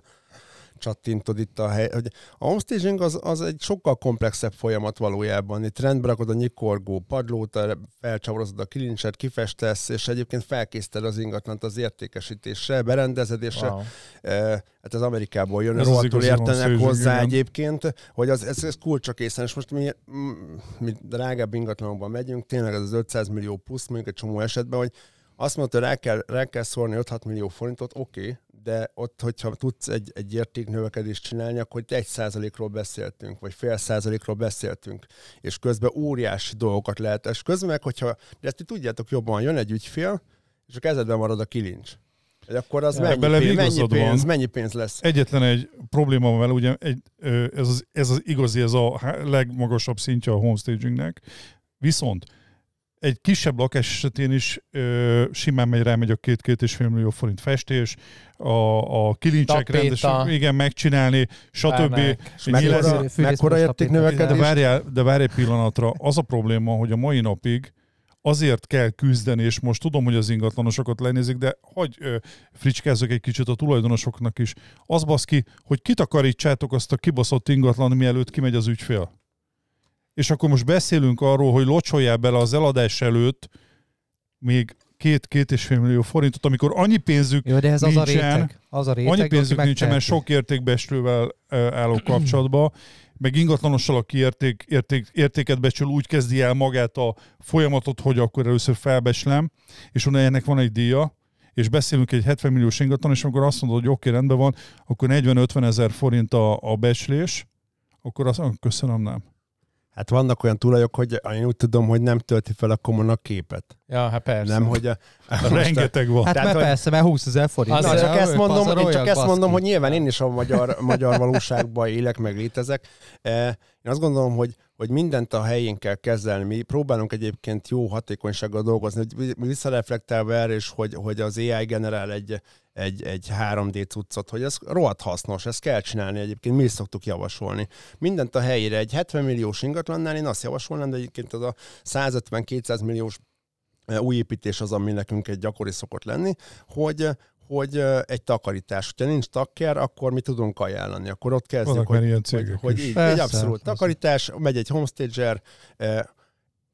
Csattintod itt a hely. Hogy a homestaging az, az egy sokkal komplexebb folyamat valójában. Itt rendbe rakod a nyikorgó padlót, felcsavarozod a kilincset, kifestesz, és egyébként felkészíted az ingatlant az értékesítésre, berendezedésre. Wow. Eh, hát ez Amerikából jön, ez rohadtul értenek hozzá igen. egyébként, hogy az, ez, ez észre. és most mi, mi drágább ingatlanokban megyünk, tényleg ez az 500 millió plusz, mondjuk egy csomó esetben, hogy azt mondta, hogy rá kell, rá kell szórni 5-6 millió forintot, oké, okay, de ott, hogyha tudsz egy, egy értéknövekedést csinálni, akkor egy százalékról beszéltünk, vagy fél százalékról beszéltünk, és közben óriási dolgokat lehet. És közben meg, hogyha, de ezt tudjátok jobban, jön egy ügyfél, és a kezedben marad a kilincs. De akkor az mennyi, pénz, mennyi, pénz, van. mennyi pénz lesz? Egyetlen egy probléma van vele, ugye egy, ez, az, ez az igazi, ez a legmagasabb szintje a homestagingnek, viszont egy kisebb lakás esetén is ö, simán megy megy a két-két és fél millió forint festés, a, a kilincsek rendesen, igen, megcsinálni, stb. Mekkora, érték növekedés? De de várj egy pillanatra, az a probléma, hogy a mai napig azért kell küzdeni, és most tudom, hogy az ingatlanosokat lenézik, de hagy fricskázzak egy kicsit a tulajdonosoknak is. Az basz ki, hogy kitakarítsátok azt a kibaszott ingatlan, mielőtt kimegy az ügyfél? és akkor most beszélünk arról, hogy locsolják bele az eladás előtt még két-két és fél millió forintot, amikor annyi pénzük Jó, de ez nincsen, az a réteg. Az a réteg annyi pénzük nincsen, megteheti. mert sok értékbeslővel álló kapcsolatba, meg ingatlanossal, aki érték, érték, értéket becsül, úgy kezdi el magát a folyamatot, hogy akkor először felbeslem, és onnan ennek van egy díja, és beszélünk egy 70 milliós ingatlan, és amikor azt mondod, hogy oké, okay, rendben van, akkor 40-50 ezer forint a, a beslés, akkor azt köszönöm, nem. Hát vannak olyan tulajok, hogy én úgy tudom, hogy nem tölti fel a komon a képet. Ja, hát persze. Nem, hogy a... a rengeteg volt. Hát tehát, mert persze, mert 20 ezer forint. Az Na, csak ezt mondom, én csak ezt mondom, hogy nyilván én is a magyar, magyar valóságban élek, meg létezek. E, én azt gondolom, hogy, hogy mindent a helyén kell kezelni. Mi próbálunk egyébként jó hatékonysággal dolgozni, Mi visszareflektálva erre is, hogy, hogy az AI generál egy, egy, egy 3D cuccot, hogy ez rohadt hasznos, ezt kell csinálni egyébként, mi is szoktuk javasolni. Mindent a helyére, egy 70 milliós ingatlannál én azt javasolnám, de egyébként az a 150-200 milliós e, új építés az, ami nekünk egy gyakori szokott lenni, hogy, hogy egy takarítás. Ha nincs takker, akkor mi tudunk ajánlani. Akkor ott kezdjük, Vannak hogy, ilyen hogy, hogy így, persze, egy abszolút persze. takarítás, megy egy homestager,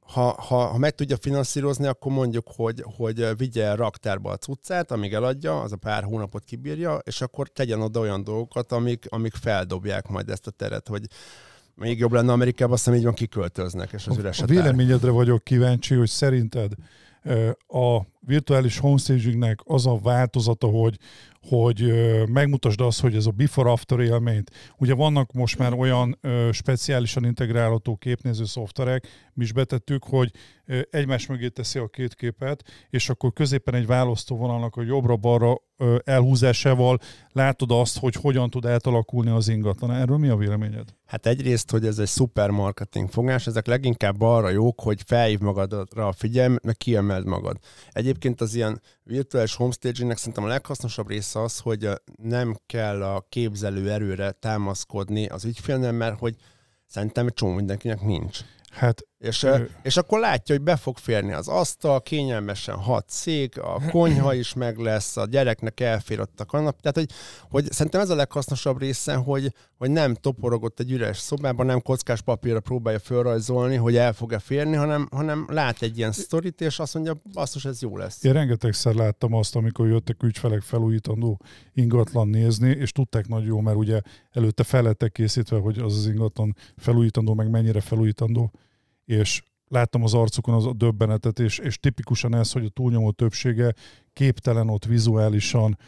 ha, ha, ha meg tudja finanszírozni, akkor mondjuk, hogy, hogy vigye el raktárba a cuccát, amíg eladja, az a pár hónapot kibírja, és akkor tegyen oda olyan dolgokat, amik, amik feldobják majd ezt a teret, hogy még jobb lenne Amerikában, azt hiszem így van, kiköltöznek, és az üres a, a véleményedre vagyok kíváncsi, hogy szerinted a virtuális homestagingnek az a változata, hogy, hogy megmutasd azt, hogy ez a before-after élményt. Ugye vannak most már olyan speciálisan integrálható képnéző szoftverek, mi is betettük, hogy egymás mögé teszi a két képet, és akkor középen egy választóvonalnak a jobbra-balra elhúzásával látod azt, hogy hogyan tud átalakulni az ingatlan. Erről mi a véleményed? Hát egyrészt, hogy ez egy szuper marketing fogás, ezek leginkább arra jók, hogy felhív magadra a figyelm, meg kiemeld magad. Egyébként az ilyen virtuális homestagingnek szerintem a leghasznosabb része az, hogy nem kell a képzelő erőre támaszkodni az ügyfélnél, mert hogy szerintem egy csomó mindenkinek nincs. Hát és, és akkor látja, hogy be fog férni az asztal, kényelmesen hat szék, a konyha is meg lesz, a gyereknek elfér ott a kanap. Tehát, hogy, hogy szerintem ez a leghasznosabb része, hogy, hogy nem toporogott egy üres szobában, nem kockás papírra próbálja felrajzolni, hogy el fog-e férni, hanem, hanem lát egy ilyen sztorit, és azt mondja, basszus, ez jó lesz. Én rengetegszer láttam azt, amikor jöttek ügyfelek felújítandó ingatlan nézni, és tudták nagyon jó, mert ugye előtte felettek készítve, hogy az az ingatlan felújítandó, meg mennyire felújítandó és láttam az arcukon az a döbbenetet, és, és tipikusan ez, hogy a túlnyomó többsége képtelen ott vizuálisan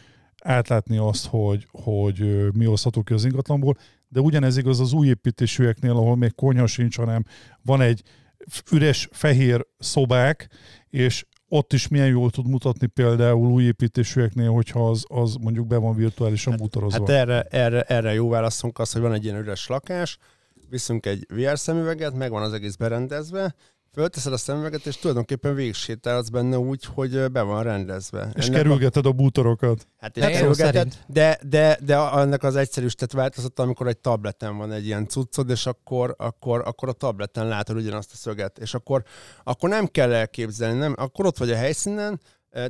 átlátni azt, hogy, hogy mi hozható ki az ingatlanból, de ugyanez igaz az új építésűeknél, ahol még konyha sincs, hanem van egy üres fehér szobák, és ott is milyen jól tud mutatni például új építésűeknél, hogyha az, az mondjuk be van virtuálisan hát, Hát, hát erre, erre, erre jó válaszunk az, hogy van egy ilyen üres lakás, viszünk egy VR szemüveget, megvan az egész berendezve, fölteszed a szemüveget, és tulajdonképpen az benne úgy, hogy be van rendezve. És ennek kerülgeted a... a bútorokat. Hát, hát kerülgeted, de, de, de annak az egyszerűsített változata, amikor egy tableten van egy ilyen cuccod, és akkor, akkor, akkor a tableten látod ugyanazt a szöget, és akkor, akkor nem kell elképzelni, nem? akkor ott vagy a helyszínen,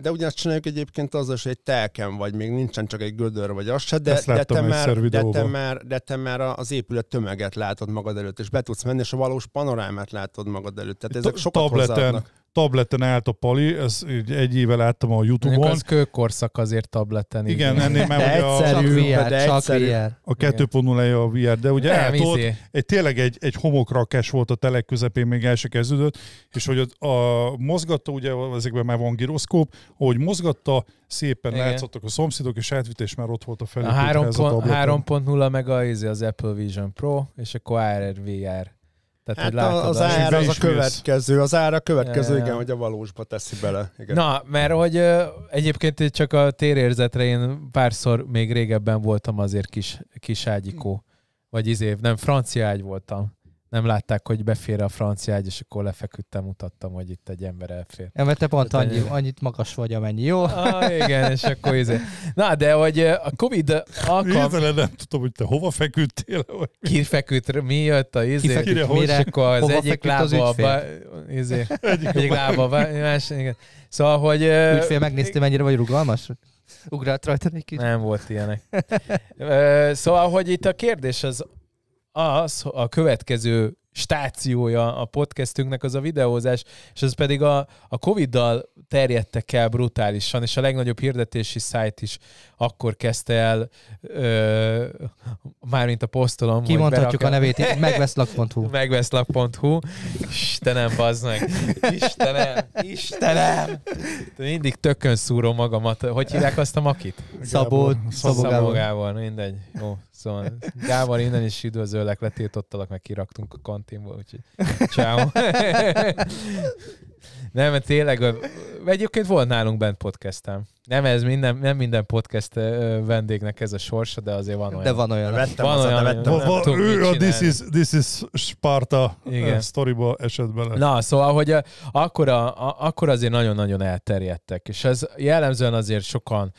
de ugyanazt csináljuk egyébként azzal, hogy egy telken vagy, még nincsen csak egy gödör vagy az se, de, de, te, már, de, te már, de te már az épület tömeget látod magad előtt, és be tudsz menni, és a valós panorámát látod magad előtt. Tehát ezek sokat tabletén. hozzáadnak tableten állt a pali, ez egy éve láttam a Youtube-on. Ez kőkorszak azért tableten. Igen, igen. ennél már ugye a, csak VR, de csak VR. A 2.0 a VR, de ugye nem, eltolt, izé. egy, tényleg egy, egy homokrakás volt a telek közepén, még el se kezdődött, és hogy a, a mozgatta, ugye ezekben már van gyroszkóp, hogy mozgatta, szépen igen. látszottak a szomszédok, és átvitt, és már ott volt a felépítve a 3.0 meg a, izé, az Apple Vision Pro, és akkor AR VR. Tehát, hát látod, az, az ára az a következő, az ára a következő, ja, igen, ja. hogy a valósba teszi bele. Igen. Na, mert hogy ö, egyébként csak a térérzetre én párszor még régebben voltam azért kis, kis ágyikó, vagy izév, nem, francia ágy voltam nem látták, hogy befér a francia ágy, és akkor lefeküdtem, mutattam, hogy itt egy ember elfér. Ja, mert te pont annyi, eh, annyit magas vagy, amennyi, jó? Ah, igen, és akkor izé. Na, de hogy eh, a Covid alkalom... Értelen nem tudom, hogy te hova feküdtél? Vagy Ki feküdt, mi jött a izé? Ki feküdt, mire, akkor az hova egyik lába az ügyfél? a izé, egyik, egyik lába, ba, más, igen. Szóval, hogy... Eh, ügyfél megnézte, mennyire vagy rugalmas? Ugrált rajta egy kicsit? Nem volt ilyenek. szóval, hogy itt a kérdés az az a következő stációja a podcastünknek az a videózás, és ez pedig a, a Covid-dal terjedtek el brutálisan, és a legnagyobb hirdetési szájt is akkor kezdte el, ö, mármint a posztolom. Kimondhatjuk a nevét, megveszlak.hu. megveszlak.hu. Istenem, bazd meg. Istenem, Istenem. Mindig tökön szúrom magamat. Hogy hívják azt a makit? Szabó, Szabó Gábor. Gábor. mindegy. Jó, szóval Gábor, innen is üdvözöllek, letiltottalak, meg kiraktunk a kantinból, úgyhogy csáó. Nem, mert tényleg, egyébként volt nálunk bent podcastem. Nem ez minden, nem minden podcast vendégnek ez a sorsa, de azért van olyan. De van olyan. Vettem van az olyan, olyan, vettem. Va, ő a this is, this is Sparta Igen. sztoriba esett bele. Na, szóval, hogy akkor, akkor azért nagyon-nagyon elterjedtek, és ez jellemzően azért sokan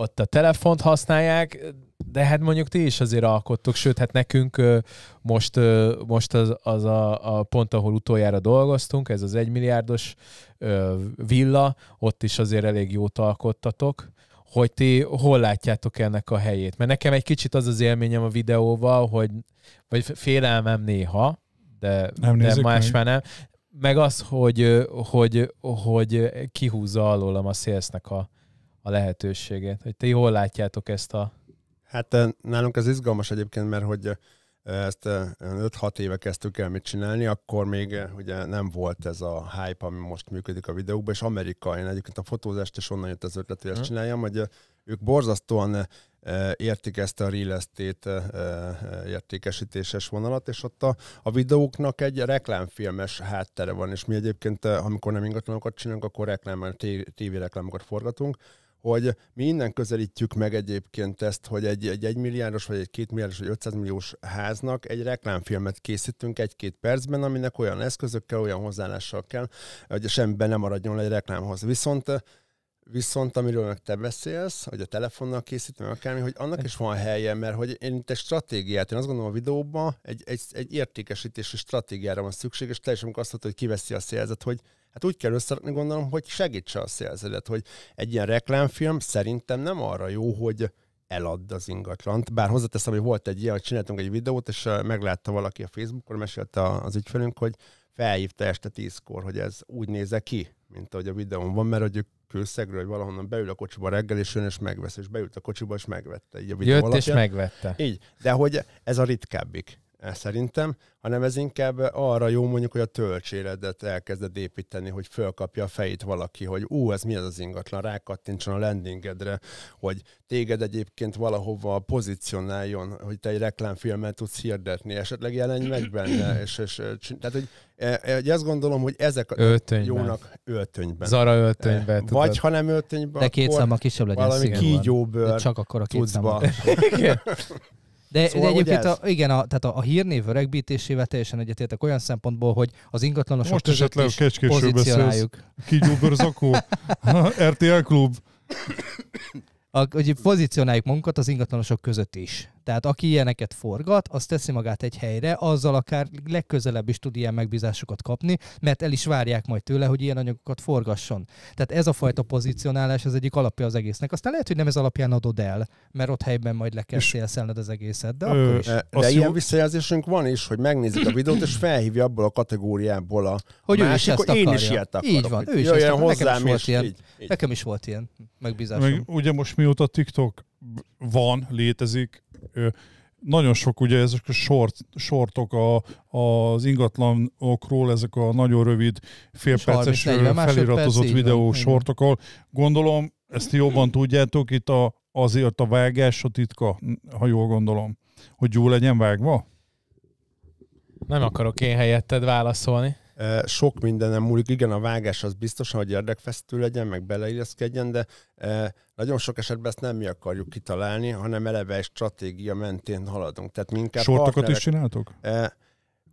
ott a telefont használják, de hát mondjuk ti is azért alkottok, sőt, hát nekünk most, most az, az a, a pont, ahol utoljára dolgoztunk, ez az egymilliárdos villa, ott is azért elég jót alkottatok hogy ti hol látjátok ennek a helyét. Mert nekem egy kicsit az az élményem a videóval, hogy vagy félelmem néha, de, nem de más már nem. Meg az, hogy, hogy, hogy kihúzza alólam a szélsznek a, lehetőséget? Hogy te jól látjátok ezt a... Hát nálunk ez izgalmas egyébként, mert hogy ezt 5-6 éve kezdtük el mit csinálni, akkor még ugye nem volt ez a hype, ami most működik a videókban, és Amerika, én egyébként a fotózást is onnan jött az ötlet, hogy ezt hm. csináljam, hogy ők borzasztóan értik ezt a real estate értékesítéses vonalat, és ott a, a videóknak egy reklámfilmes háttere van, és mi egyébként, amikor nem ingatlanokat csinálunk, akkor reklám, tévéreklámokat forgatunk, hogy mi innen közelítjük meg egyébként ezt, hogy egy, egy 1 milliárdos, vagy egy 2 milliárdos, vagy 500 milliós háznak egy reklámfilmet készítünk egy-két percben, aminek olyan eszközökkel, olyan hozzáállással kell, hogy semmiben nem maradjon egy reklámhoz. Viszont Viszont amiről meg te beszélsz, hogy a telefonnal készítem, akármi, hogy annak is van helye, mert hogy én itt egy stratégiát, én azt gondolom a videóban egy, egy, egy értékesítési stratégiára van szükség, és teljesen amikor azt mondta, hogy kiveszi a szélzet, hogy hát úgy kell összerakni, gondolom, hogy segítse a szélzetet, hogy egy ilyen reklámfilm szerintem nem arra jó, hogy eladd az ingatlant. Bár hozzáteszem, hogy volt egy ilyen, hogy csináltunk egy videót, és meglátta valaki a Facebookon, mesélte az ügyfelünk, hogy felhívta este tízkor, hogy ez úgy néze ki, mint ahogy a videón van, mert hogy ők kőszegről, hogy valahonnan beül a kocsiba reggel, és jön, és megvesz, és beült a kocsiba, és megvette. Így a Jött, alapján. és megvette. Így. De hogy ez a ritkábbik. E, szerintem, hanem ez inkább arra jó mondjuk, hogy a töltséredet elkezded építeni, hogy fölkapja a fejét valaki, hogy ú, ez mi az az ingatlan, rákattintson a landingedre, hogy téged egyébként valahova pozícionáljon, hogy te egy reklámfilmet tudsz hirdetni, esetleg jelenj meg benne, és, és tehát, hogy e, e azt gondolom, hogy ezek öltönyben. jónak öltönyben. Zara öltönyben. E, vagy ha nem öltönyben, De két akkor kisebb legyen Valami kígyóbőr. Csak akkor a két tudsz De, szóval, de egyébként a, igen, a, tehát a, a hírnév öregbítésével teljesen egyetértek olyan szempontból, hogy az ingatlanosok Most között is beszélsz. Kigyúbör Zakó, RTL Klub. A, hogy pozícionáljuk magunkat az ingatlanosok között is. Tehát aki ilyeneket forgat, az teszi magát egy helyre, azzal akár legközelebb is tud ilyen megbízásokat kapni, mert el is várják majd tőle, hogy ilyen anyagokat forgasson. Tehát ez a fajta pozícionálás az egyik alapja az egésznek. Aztán lehet, hogy nem ez alapján adod el, mert ott helyben majd le kell szélszelned az egészet, de ö, akkor is. E, de ilyen jó... visszajelzésünk van is, hogy megnézik a videót, és felhívja abból a kategóriából a hogy másik, ő is ezt akarja. én is ilyet akarok. Így van, ő is ezt hozzám nekem is, volt ilyen, így, így. nekem is volt ilyen megbízásom. Meg ugye most mióta TikTok van, létezik, nagyon sok ugye ezek a short, shortok a, az ingatlanokról, ezek a nagyon rövid félperces feliratozott videó van, shortok, ahol gondolom, ezt jobban tudjátok, itt a, azért a vágás a titka, ha jól gondolom, hogy jó legyen vágva? Nem akarok én helyetted válaszolni. Sok mindenem múlik, igen, a vágás az biztosan, hogy érdekfesztő legyen, meg beleilleszkedjen, de nagyon sok esetben ezt nem mi akarjuk kitalálni, hanem eleve egy stratégia mentén haladunk. Tehát minket Sortokat partnerek... is csináltok?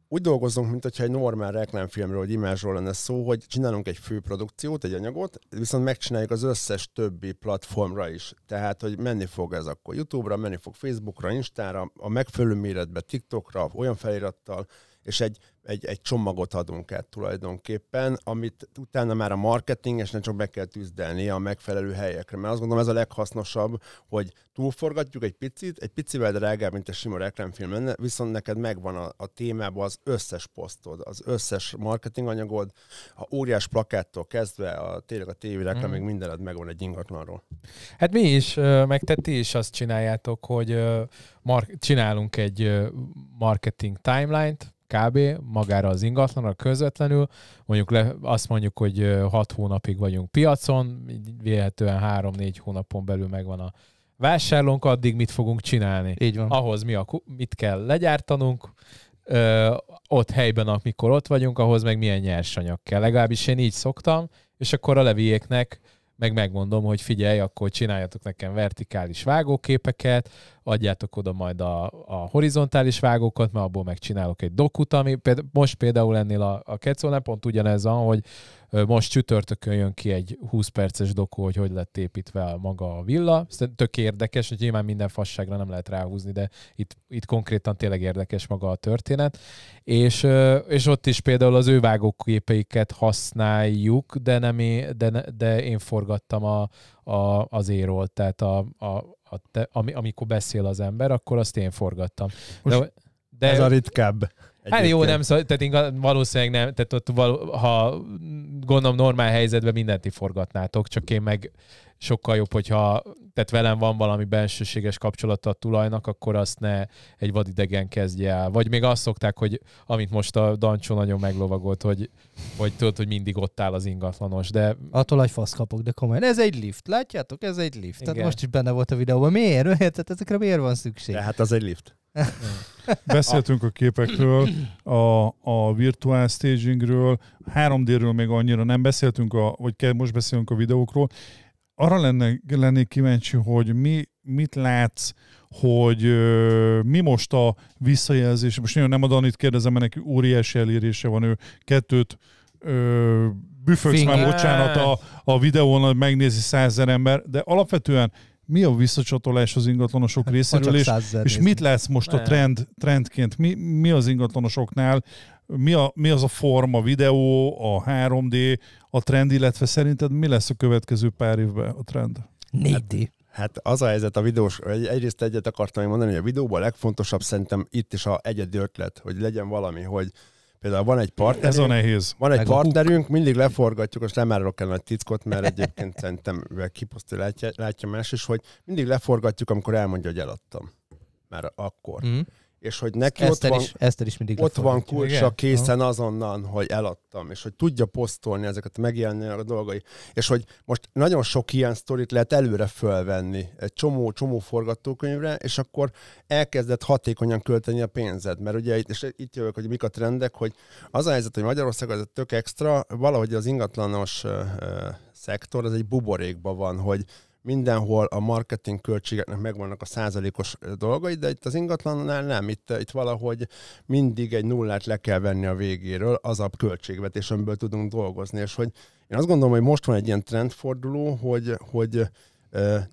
úgy dolgozunk, mint hogyha egy normál reklámfilmről vagy imázsról lenne szó, hogy csinálunk egy főprodukciót, egy anyagot, viszont megcsináljuk az összes többi platformra is. Tehát, hogy menni fog ez akkor YouTube-ra, menni fog Facebookra, Instára, a megfelelő méretbe, TikTokra, olyan felirattal, és egy, egy, egy csomagot adunk el tulajdonképpen, amit utána már a marketing, és nem csak be kell tüzdelni a megfelelő helyekre. Mert azt gondolom ez a leghasznosabb, hogy túlforgatjuk egy picit, egy picivel drágább, mint egy sima reklámfilm lenne, viszont neked megvan a, a témában az összes posztod, az összes marketinganyagod, a óriás plakáttól kezdve a, tényleg a tévérekre mm. még mindened megvan egy ingatlanról. Hát mi is, meg te ti is azt csináljátok, hogy mar- csinálunk egy marketing timeline-t, kb. magára az ingatlanra közvetlenül, mondjuk le, azt mondjuk, hogy 6 hónapig vagyunk piacon, véletlenül 3-4 hónapon belül megvan a vásárlónk, addig mit fogunk csinálni? Így van. Ahhoz mi a, mit kell legyártanunk, ö, ott helyben, amikor ott vagyunk, ahhoz meg milyen nyersanyag kell. Legalábbis én így szoktam, és akkor a levieknek meg megmondom, hogy figyelj, akkor csináljatok nekem vertikális vágóképeket, adjátok oda majd a, a horizontális vágókat, mert abból megcsinálok egy dokut, ami péld, most például ennél a, a Kecónál pont ugyanez van, hogy most csütörtökön jön ki egy 20 perces dokó, hogy hogy lett építve a maga a villa. Ez tök érdekes, hogy nyilván minden fasságra nem lehet ráhúzni, de itt, itt konkrétan tényleg érdekes maga a történet. És, és ott is például az ő vágóképeiket használjuk, de, nem én, de, de én forgattam a, a, az éról, tehát a, a, a te, ami, amikor beszél az ember, akkor azt én forgattam. de, de ez a ritkább. Hát jó, nem szó, szóval, tehát inga, valószínűleg nem, tehát ott való, ha gondolom normál helyzetben mindent ti forgatnátok, csak én meg sokkal jobb, hogyha tehát velem van valami bensőséges kapcsolata a tulajnak, akkor azt ne egy vadidegen kezdje el. Vagy még azt szokták, hogy amit most a Dancsó nagyon meglovagolt, hogy, hogy tudod, hogy mindig ott áll az ingatlanos. De... Attól egy fasz kapok, de komolyan. Ez egy lift, látjátok? Ez egy lift. Igen. Tehát most is benne volt a videóban. Miért? Tehát ezekre miért van szükség? De hát az egy lift. Beszéltünk a képekről, a, a virtuál stagingről, 3D-ről még annyira nem beszéltünk, a, vagy kell, most beszélünk a videókról. Arra lenne, lennék kíváncsi, hogy mi, mit látsz, hogy ö, mi most a visszajelzés, most nagyon nem a Danit kérdezem, mert neki óriási elérése van, ő kettőt ö, büfögsz már, bocsánat, a, a videón megnézi százer ember, de alapvetően mi a visszacsatolás az ingatlanosok hát, részéről, és, és mit lesz most a trend, trendként? Mi, mi az ingatlanosoknál? Mi, a, mi az a forma, videó, a 3D, a trend, illetve szerinted mi lesz a következő pár évben a trend? 4D. Hát, hát az a helyzet a videós, egyrészt egyet akartam mondani, hogy a videóban a legfontosabb szerintem itt is a egyedi ötlet, hogy legyen valami, hogy Például van egy partnerünk, Ez a nehéz. Van egy Meg partnerünk, mindig leforgatjuk, most nem árulok el nagy titkot, mert egyébként szerintem kiposzti látja, látja más is, hogy mindig leforgatjuk, amikor elmondja, hogy eladtam. Már akkor. Mm és hogy neki ott van, is, Eszter is mindig ott van kulcsa készen azonnal, hogy eladtam, és hogy tudja posztolni ezeket, megjelenni a dolgai, és hogy most nagyon sok ilyen sztorit lehet előre fölvenni, egy csomó, csomó forgatókönyvre, és akkor elkezdett hatékonyan költeni a pénzed, mert ugye és itt jövök, hogy mik a trendek, hogy az a helyzet, hogy Magyarország az tök extra, valahogy az ingatlanos uh, uh, szektor, az egy buborékban van, hogy mindenhol a marketing költségeknek megvannak a százalékos dolgai, de itt az ingatlannál nem, itt, itt valahogy mindig egy nullát le kell venni a végéről, az a költségvetés, amiből tudunk dolgozni, és hogy én azt gondolom, hogy most van egy ilyen trendforduló, hogy, hogy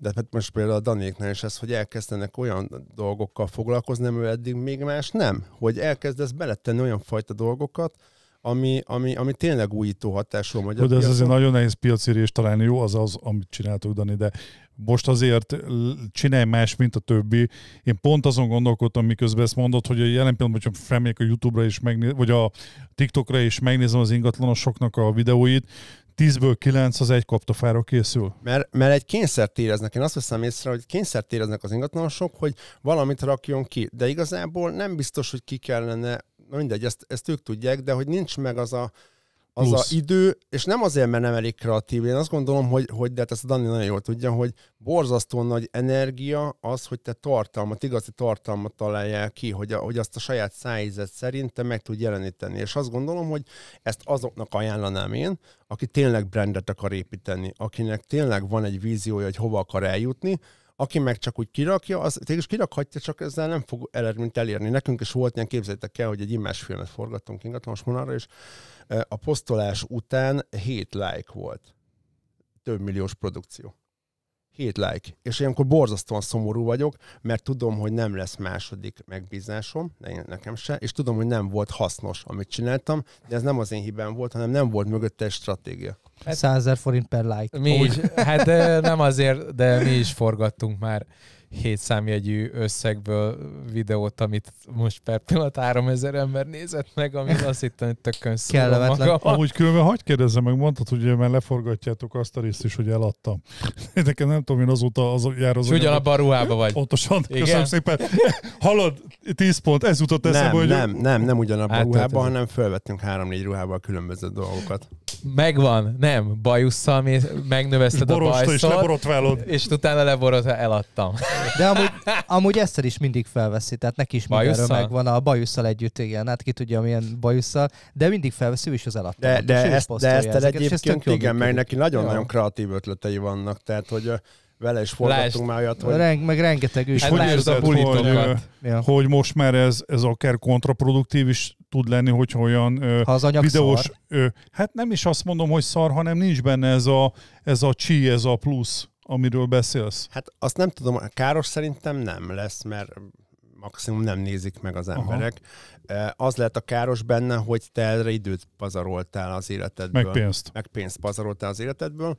de hát most például a Danéknál is ez, hogy elkezdenek olyan dolgokkal foglalkozni, amivel eddig még más nem. Hogy elkezdesz beletenni olyan fajta dolgokat, ami, ami, ami tényleg újító hatású a magyar De ez azért nagyon nehéz piacirés találni, jó az az, amit csináltok, Dani, de most azért csinálj más, mint a többi. Én pont azon gondolkodtam, miközben ezt mondod, hogy a jelen pillanatban, hogyha felmegyek a YouTube-ra is, megnéz, vagy a tiktok TikTok-ra is megnézem az ingatlanosoknak a videóit, 10-ből 9 az egy kaptafára készül. Mert, mert egy kényszert éreznek. Én azt veszem észre, hogy kényszert éreznek az ingatlanosok, hogy valamit rakjon ki. De igazából nem biztos, hogy ki kellene na mindegy, ezt, ezt ők tudják, de hogy nincs meg az a, az a idő, és nem azért, mert nem elég kreatív. Én azt gondolom, hogy, hogy de hát ezt a Dani nagyon jól tudja, hogy borzasztó nagy energia az, hogy te tartalmat, igazi tartalmat találjál ki, hogy, a, hogy azt a saját szájzet szerint te meg tud jeleníteni. És azt gondolom, hogy ezt azoknak ajánlanám én, aki tényleg brandet akar építeni, akinek tényleg van egy víziója, hogy hova akar eljutni, aki meg csak úgy kirakja, az téged kirakhatja, csak ezzel nem fog eredményt elérni. Nekünk is volt ilyen, képzeljétek el, hogy egy imás filmet forgattunk ingatlanos vonalra, és a posztolás után 7 like volt. Több milliós produkció. 7 like. És ilyenkor borzasztóan szomorú vagyok, mert tudom, hogy nem lesz második megbízásom, nekem se, és tudom, hogy nem volt hasznos, amit csináltam, de ez nem az én hibám volt, hanem nem volt mögötte egy stratégia. Hát- Százer 100 ezer forint per like. Mi is, hát nem azért, de mi is forgattunk már hét számjegyű összegből videót, amit most per pillanat 3000 ember nézett meg, ami azt hittem, hogy tökön Kellemetlen. Magam. Amúgy különben hagyd kérdezzem meg, mondtad, hogy már leforgatjátok azt a részt is, hogy eladtam. Nekem nem tudom, én azóta az jár az... És ugyanabban a ruhába vagy. Pontosan, köszönöm szépen. Hallod, 10 pont, ez jutott eszembe, nem, hogy... Nem, nem, nem ugyanabban hát, a ruhában, hát, hanem felvettünk 3-4 ruhával különböző dolgokat. Megvan, nem, bajusszal megnövezted a bajszot, és És utána leborotva eladtam. De amúgy, amúgy ezt is mindig felveszi, tehát neki is mindenről megvan a bajusszal együtt, igen, hát ki tudja milyen bajusszal, de mindig felveszi, és az eladtam. De, de, ezt, de ezt, ezt egyébként, igen, meg neki nagyon-nagyon kreatív ötletei vannak, tehát hogy vele is forgattunk már olyat, hogy... Ren- meg rengeteg és hogy érzed, a hogy, ja. hogy most már ez, ez akár kontraproduktív is tud lenni, hogy olyan ö, ha az videós... Szar. Ö, hát nem is azt mondom, hogy szar, hanem nincs benne ez a, ez a csi, ez a plusz, amiről beszélsz. Hát azt nem tudom, káros szerintem nem lesz, mert maximum nem nézik meg az emberek. Aha. Az lehet a káros benne, hogy te erre időt pazaroltál az életedből. Meg pénzt. Meg pénzt pazaroltál az életedből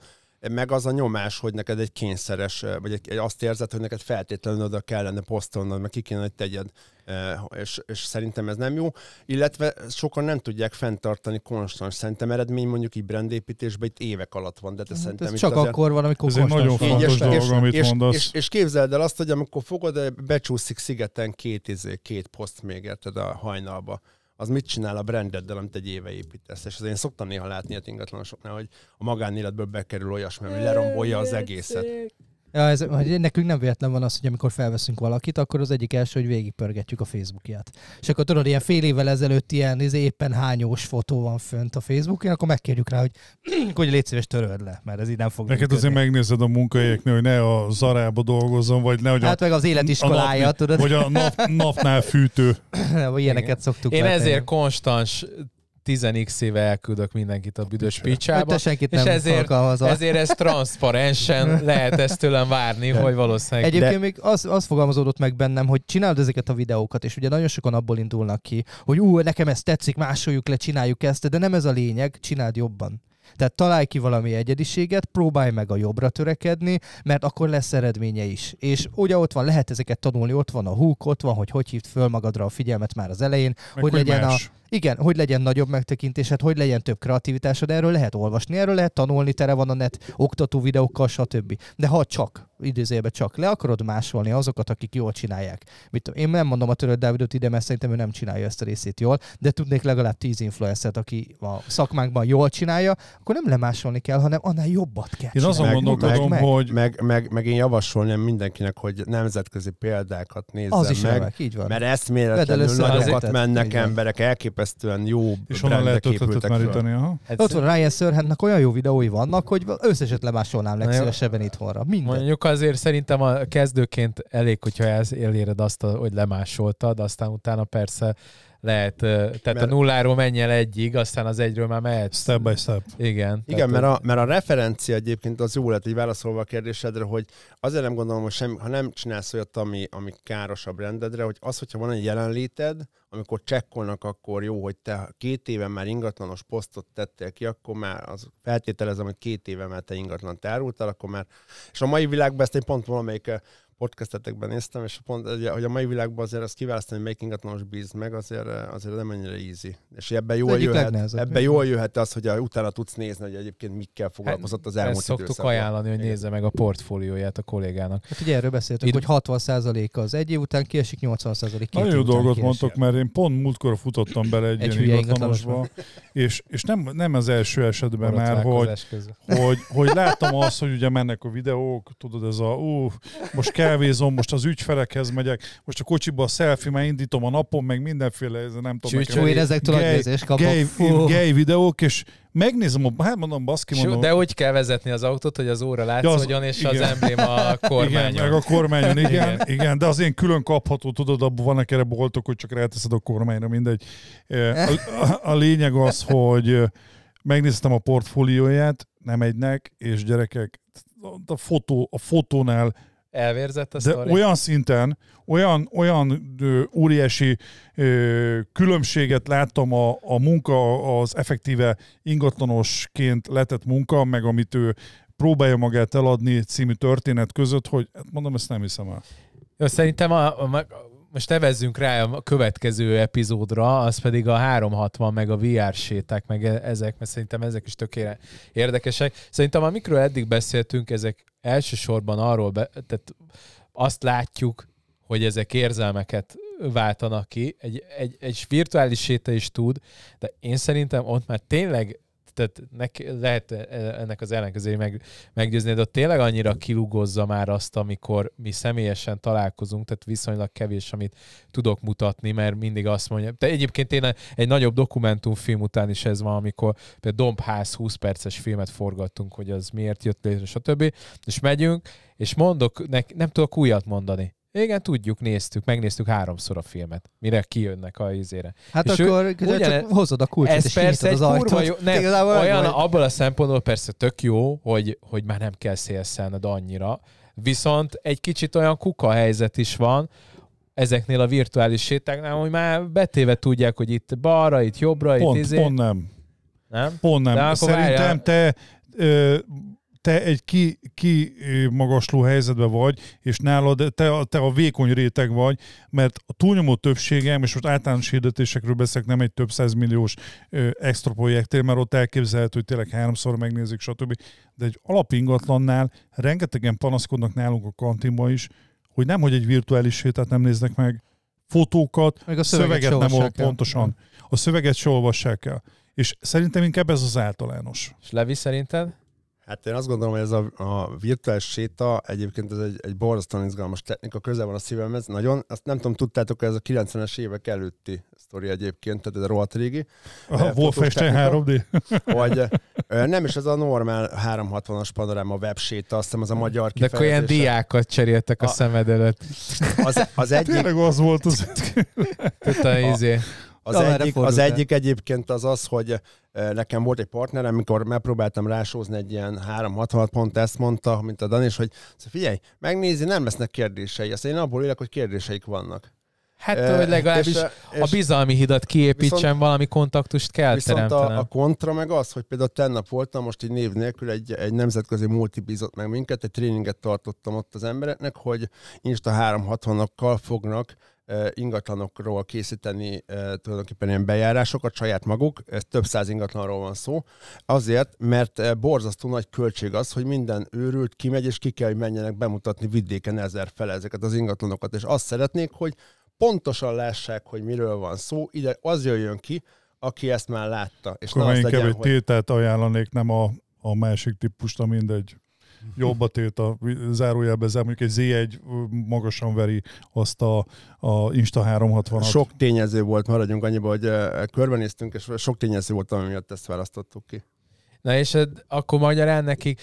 meg az a nyomás, hogy neked egy kényszeres, vagy egy, egy azt érzed, hogy neked feltétlenül oda kellene posztolnod, meg ki kéne, hogy tegyed, és, és szerintem ez nem jó, illetve sokan nem tudják fenntartani konstans. Szerintem eredmény mondjuk így brandépítésben itt évek alatt van, de te hát szerintem ez csak azért... akkor van, amikor ez konstans. nagyon fontos és, dolog, és, amit és, mondasz. És, és, és, képzeld el azt, hogy amikor fogod, becsúszik szigeten két, izé, két poszt még, érted, a hajnalba az mit csinál a brandeddel, amit egy éve építesz. És azért én szoktam néha látni a ingatlanosoknál, hogy a magánéletből bekerül olyasmi, ami lerombolja az egészet. Ja, ez, hogy nekünk nem véletlen van az, hogy amikor felveszünk valakit, akkor az egyik első, hogy végigpörgetjük a Facebookját. És akkor tudod, ilyen fél évvel ezelőtt ilyen izé, éppen hányós fotó van fönt a Facebookon, akkor megkérjük rá, hogy, hogy légy szíves, töröld le, mert ez így nem fog. Neked azért megnézed a munkahelyeknél, hogy ne a zarába dolgozzon, vagy ne, hogy hát a, meg az életiskolája, a napni, tudod. Vagy a nap, napnál fűtő. ilyeneket Igen. szoktuk. Én ezért konstans 10x éve elküldök mindenkit a büdös picsába, hát és nem ezért, ezért ez transzparensen lehet ezt tőlem várni, hogy valószínűleg... Egyébként de... még az, az fogalmazódott meg bennem, hogy csináld ezeket a videókat, és ugye nagyon sokan abból indulnak ki, hogy ú, nekem ez tetszik, másoljuk le, csináljuk ezt, de nem ez a lényeg, csináld jobban. Tehát találj ki valami egyediséget, próbálj meg a jobbra törekedni, mert akkor lesz eredménye is. És ugye ott van, lehet ezeket tanulni, ott van a húk, ott van, hogy hogy hívd föl magadra a figyelmet már az elején, meg hogy, hogy legyen más. a igen, hogy legyen nagyobb megtekintésed, hát hogy legyen több kreativitásod, erről lehet olvasni, erről lehet tanulni, tere van a net, oktató videókkal, stb. De ha csak, idézőjelben csak, le akarod másolni azokat, akik jól csinálják. Mit tudom, én nem mondom a törött Dávidot ide, mert szerintem ő nem csinálja ezt a részét jól, de tudnék legalább tíz influencert, aki a szakmákban jól csinálja, akkor nem lemásolni kell, hanem annál jobbat kell. Én azon gondolkodom, meg, hogy... Meg, meg, meg, én javasolnám mindenkinek, hogy nemzetközi példákat nézzen Az is meg, remek, így van. mert eszméletlenül nagyokat mennek emberek, elképesztő elképesztően jó És honnan lehet ötletet meríteni? Aha. Hát Ott van Ryan Sörhentnek olyan jó videói vannak, hogy összeset lemásolnám legszívesebben itthonra. Minden. Mondjuk azért szerintem a kezdőként elég, hogyha eléred azt, hogy lemásoltad, aztán utána persze lehet, tehát mert, a nulláról menj el egyig, aztán az egyről már mehet. Step by step. Igen. Igen, mert a, mert a referencia egyébként az jó lett, így válaszolva a kérdésedre, hogy azért nem gondolom, hogy semmi, ha nem csinálsz olyat, ami, ami káros a brandedre, hogy az, hogyha van egy jelenléted, amikor csekkolnak, akkor jó, hogy te két éve már ingatlanos posztot tettél ki, akkor már az feltételezem, hogy két éve már te ingatlan árultál, akkor már, és a mai világban ezt én pont valamelyik podcastetekben néztem, és pont, hogy a mai világban azért ezt kiválasztani, hogy melyik ingatlanos bíz meg, azért, eh, azért nem annyira easy. És ebben jól, jöhet, ebbe jól jöhet az, hogy utána tudsz nézni, hogy egyébként mikkel hát, foglalkozott az elmúlt Ezt szoktuk időszakban. ajánlani, hogy nézze meg a portfólióját a kollégának. Hát ugye erről beszéltünk, Itt... hogy 60%-a az egy év után kiesik, 80% két Nagyon jó dolgot kiesik. mondtok, mert én pont múltkor futottam bele egy, egy ilyen ingatlanosba, és, és nem, nem az első esetben Marad már, hogy, hogy, hogy, láttam azt, hogy ugye mennek a videók, tudod, ez a ú, most kell kávézom, most az ügyfelekhez megyek, most a kocsiba a selfie, már indítom a napon, meg mindenféle, ez nem tudom. Csúcsú érezektől agyvezés kapok. Gay, gay videók, és megnézem, a, hát mondom, baszki mondom. de úgy kell vezetni az autót, hogy az óra látszódjon, és igen. az embléma a kormányon. Igen, meg a kormányon, igen, igen. igen, de az én külön kapható, tudod, abban vannak erre boltok, hogy csak ráteszed a kormányra, mindegy. A, e, a, a lényeg az, hogy megnéztem a portfólióját, nem egynek, és gyerekek, a, fotó, a fotónál Elvérzett a De story. olyan szinten, olyan, olyan ö, óriási ö, különbséget láttam a, a munka, az effektíve ingatlanosként letett munka, meg amit ő próbálja magát eladni című történet között, hogy hát mondom, ezt nem hiszem el. Jó, szerintem a, a, a, most nevezzünk rá a következő epizódra, az pedig a 360, meg a VR séták, meg e, ezek, mert szerintem ezek is tökére érdekesek. Szerintem amikről eddig beszéltünk, ezek elsősorban arról, be, tehát azt látjuk, hogy ezek érzelmeket váltanak ki, egy, egy, egy virtuális séta is tud, de én szerintem ott már tényleg tehát neki, lehet e, ennek az ellenkezői meg, meggyőzni, de tényleg annyira kilugozza már azt, amikor mi személyesen találkozunk, tehát viszonylag kevés, amit tudok mutatni, mert mindig azt mondja. De egyébként én egy nagyobb dokumentumfilm után is ez van, amikor például Dombház 20 perces filmet forgattunk, hogy az miért jött létre, stb. És megyünk, és mondok, nek, nem tudok újat mondani. Igen, tudjuk, néztük, megnéztük háromszor a filmet, mire kijönnek a izére. Hát és akkor ő, ugyan, csak hozod a kulcsot, ez és persze az ajtót. Jó, nem, olyan, olyan, vagy... abból a szempontból persze tök jó, hogy, hogy már nem kell szélszelned annyira, viszont egy kicsit olyan kuka helyzet is van, ezeknél a virtuális sétáknál, hogy már betéve tudják, hogy itt balra, itt jobbra, pont, itt izé. Pont nem. Nem? Pont nem. De Szerintem várjál. te ö, te egy ki, ki magasló helyzetben vagy, és nálad te, te a vékony réteg vagy, mert a túlnyomó többségem, és most általános hirdetésekről beszélek, nem egy több százmilliós extra projektél, mert ott elképzelhető, hogy tényleg háromszor megnézik, stb. De egy alapingatlannál rengetegen panaszkodnak nálunk a kantinba is, hogy nem, hogy egy virtuális sétát nem néznek meg, fotókat, meg a szöveget, szöveget nem olvassák pontosan. A szöveget se olvassák el. És szerintem inkább ez az általános. És Levi szerinted? Hát én azt gondolom, hogy ez a, a virtuális séta egyébként ez egy, egy borzasztóan izgalmas technika, közel van a szívemhez nagyon. Azt nem tudom, tudtátok, ez a 90-es évek előtti sztori egyébként, tehát ez a rohadt régi. A e, Wolfenstein 3D. Vagy, e, nem is ez a normál 360-as panoráma webséta, azt hiszem az a magyar De akkor ilyen diákat cseréltek a, a szemed előtt. Az, az hát egyik... Tényleg az volt az... Tudta, izé. Az, egyik, az egyik egyébként az az, hogy eh, nekem volt egy partnerem, amikor megpróbáltam rásózni egy ilyen 366 pont, ezt mondta, mint a Danis, hogy szóval figyelj, megnézi, nem lesznek kérdései. Azt én abból élek, hogy kérdéseik vannak. Hát, e, hogy legalábbis és, a bizalmi hidat kiépítsen, viszont, valami kontaktust kell viszont teremtenem. A, a kontra meg az, hogy például tennap voltam most így név nélkül egy, egy nemzetközi multi meg minket, egy tréninget tartottam ott az embereknek, hogy Insta 360-nakkal fognak ingatlanokról készíteni tulajdonképpen ilyen bejárásokat saját maguk, ez több száz ingatlanról van szó, azért, mert borzasztó nagy költség az, hogy minden őrült kimegy, és ki kell, hogy menjenek bemutatni vidéken ezer fele ezeket az ingatlanokat, és azt szeretnék, hogy pontosan lássák, hogy miről van szó, ide az jöjjön ki, aki ezt már látta. És Akkor ne az hogy... tételt ajánlanék, nem a, a másik típust, a mindegy jobba tét a zárójelbe zár, mondjuk egy Z1 magasan veri azt a, a Insta 360 -at. Sok tényező volt, maradjunk annyiba, hogy körbenéztünk, és sok tényező volt, ami miatt ezt választottuk ki. Na és akkor magyarán nekik,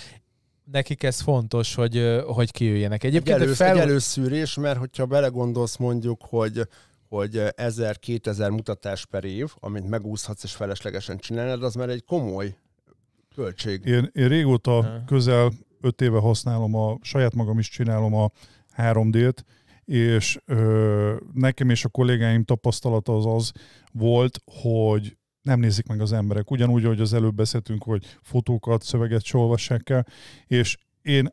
nekik ez fontos, hogy, hogy kijöjjenek. Egyébként egy, elősz, fel... egy előszűrés, mert hogyha belegondolsz mondjuk, hogy hogy 1000-2000 mutatás per év, amit megúszhatsz és feleslegesen csinálnád, az már egy komoly költség. Én, én régóta, közel öt éve használom, a saját magam is csinálom a 3D-t, és ö, nekem és a kollégáim tapasztalata az az volt, hogy nem nézik meg az emberek. Ugyanúgy, ahogy az előbb beszéltünk, hogy fotókat, szöveget se olvassák el, és én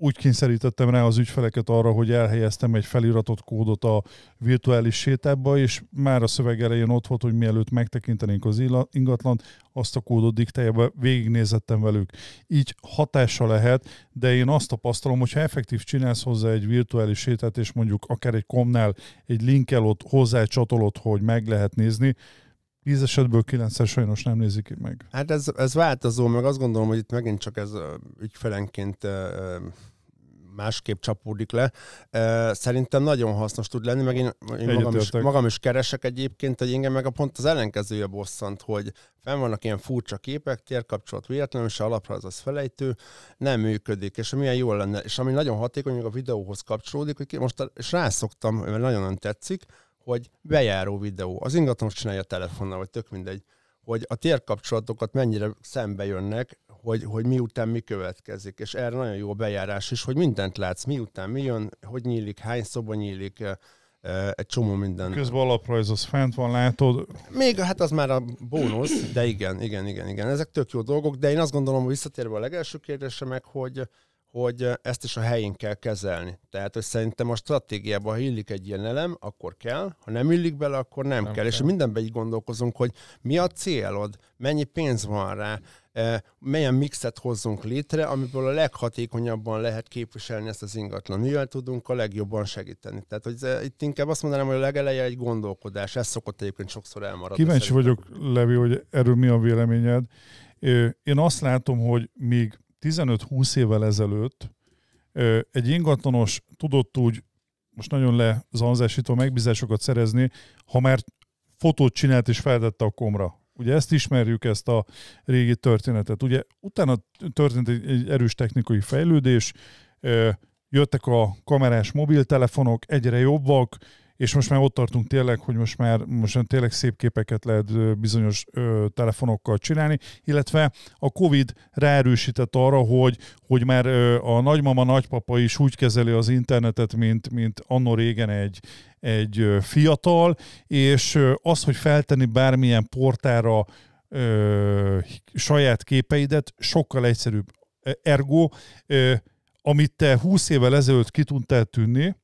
úgy kényszerítettem rá az ügyfeleket arra, hogy elhelyeztem egy feliratott kódot a virtuális sétába, és már a szöveg elején ott volt, hogy mielőtt megtekintenénk az ingatlant, azt a kódot diktáljába végignézettem velük. Így hatása lehet, de én azt tapasztalom, hogy ha effektív csinálsz hozzá egy virtuális sétát, és mondjuk akár egy komnál egy linkel ott hozzácsatolod, hogy meg lehet nézni, 10 esetből 9 sajnos nem nézik meg. Hát ez, ez változó, meg azt gondolom, hogy itt megint csak ez ügyfelenként másképp csapódik le. Szerintem nagyon hasznos tud lenni, meg én, én magam, is, magam is keresek egyébként, hogy engem meg a pont az ellenkezője bosszant, hogy fenn vannak ilyen furcsa képek, térkapcsolat véletlenül, és alapra az felejtő, nem működik, és milyen jól lenne. És ami nagyon hatékony, a videóhoz kapcsolódik, hogy most és rászoktam, mert nagyon nem tetszik, hogy bejáró videó, az ingatlanos csinálja a telefonnal, vagy tök mindegy, hogy a térkapcsolatokat mennyire szembe jönnek, hogy, hogy miután mi következik. És erre nagyon jó a bejárás is, hogy mindent látsz, miután mi jön, hogy nyílik, hány szoba nyílik, egy csomó minden. Közben alaprajz az fent van, látod. Még hát az már a bónusz, de igen, igen, igen, igen. Ezek tök jó dolgok, de én azt gondolom, hogy visszatérve a legelső kérdése meg, hogy hogy ezt is a helyén kell kezelni. Tehát, hogy szerintem a stratégiában, ha illik egy ilyen elem, akkor kell, ha nem illik bele, akkor nem, nem kell. kell. És mindenben így gondolkozunk, hogy mi a célod, mennyi pénz van rá, milyen mixet hozzunk létre, amiből a leghatékonyabban lehet képviselni ezt az ingatlan. Mivel tudunk a legjobban segíteni. Tehát, hogy itt inkább azt mondanám, hogy a legeleje egy gondolkodás. Ez szokott egyébként sokszor elmaradni. Kíváncsi vagyok, Levi, hogy erről mi a véleményed. Én azt látom, hogy még 15-20 évvel ezelőtt egy ingatlanos tudott úgy, most nagyon lezanzásítva megbízásokat szerezni, ha már fotót csinált és feltette a komra. Ugye ezt ismerjük, ezt a régi történetet. Ugye utána történt egy, egy erős technikai fejlődés, jöttek a kamerás mobiltelefonok, egyre jobbak, és most már ott tartunk tényleg, hogy most már, most már tényleg szép képeket lehet bizonyos ö, telefonokkal csinálni, illetve a Covid ráerősített arra, hogy, hogy már ö, a nagymama, nagypapa is úgy kezeli az internetet, mint, mint annó régen egy, egy fiatal, és az, hogy feltenni bármilyen portára ö, saját képeidet, sokkal egyszerűbb. Ergo, ö, amit te 20 évvel ezelőtt ki tudtál tűnni,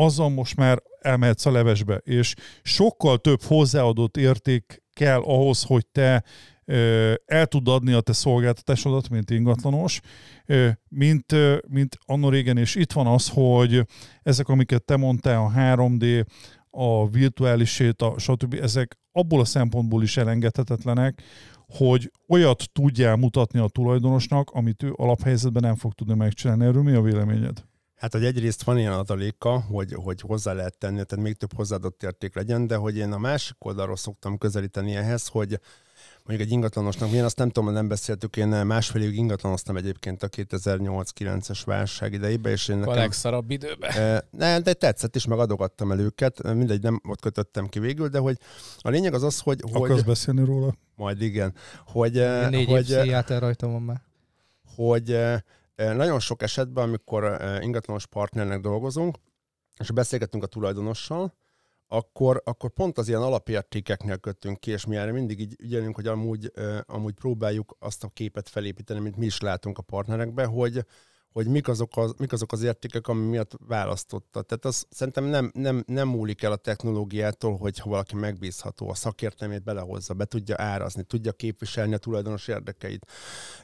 azzal most már elmehetsz a levesbe, és sokkal több hozzáadott érték kell ahhoz, hogy te el tud adni a te szolgáltatásodat, mint ingatlanos, mint, mint annó régen, és itt van az, hogy ezek, amiket te mondtál, a 3D, a virtuális séta, stb. ezek abból a szempontból is elengedhetetlenek, hogy olyat tudjál mutatni a tulajdonosnak, amit ő alaphelyzetben nem fog tudni megcsinálni. Erről mi a véleményed? Hát, hogy egyrészt van ilyen adaléka, hogy, hogy hozzá lehet tenni, tehát még több hozzáadott érték legyen, de hogy én a másik oldalról szoktam közelíteni ehhez, hogy mondjuk egy ingatlanosnak, én azt nem tudom, nem beszéltük, én másfél évig ingatlanoztam egyébként a 2008-9-es válság idejében, és én nekem... A legszarabb időben. nem, de tetszett is, meg adogattam el őket, mindegy, nem ott kötöttem ki végül, de hogy a lényeg az az, hogy... Akarsz beszélni róla? Majd igen. Hogy, négy hogy, év rajtam van már. Hogy, hogy nagyon sok esetben, amikor ingatlanos partnernek dolgozunk, és beszélgetünk a tulajdonossal, akkor, akkor pont az ilyen alapértékeknél kötünk ki, és mi erre mindig így ügyelünk, hogy amúgy, amúgy próbáljuk azt a képet felépíteni, mint mi is látunk a partnerekbe, hogy, hogy mik azok, az, mik azok az értékek, ami miatt választotta. Tehát az szerintem nem, nem, nem múlik el a technológiától, hogy ha valaki megbízható, a szakértelmét belehozza, be tudja árazni, tudja képviselni a tulajdonos érdekeit.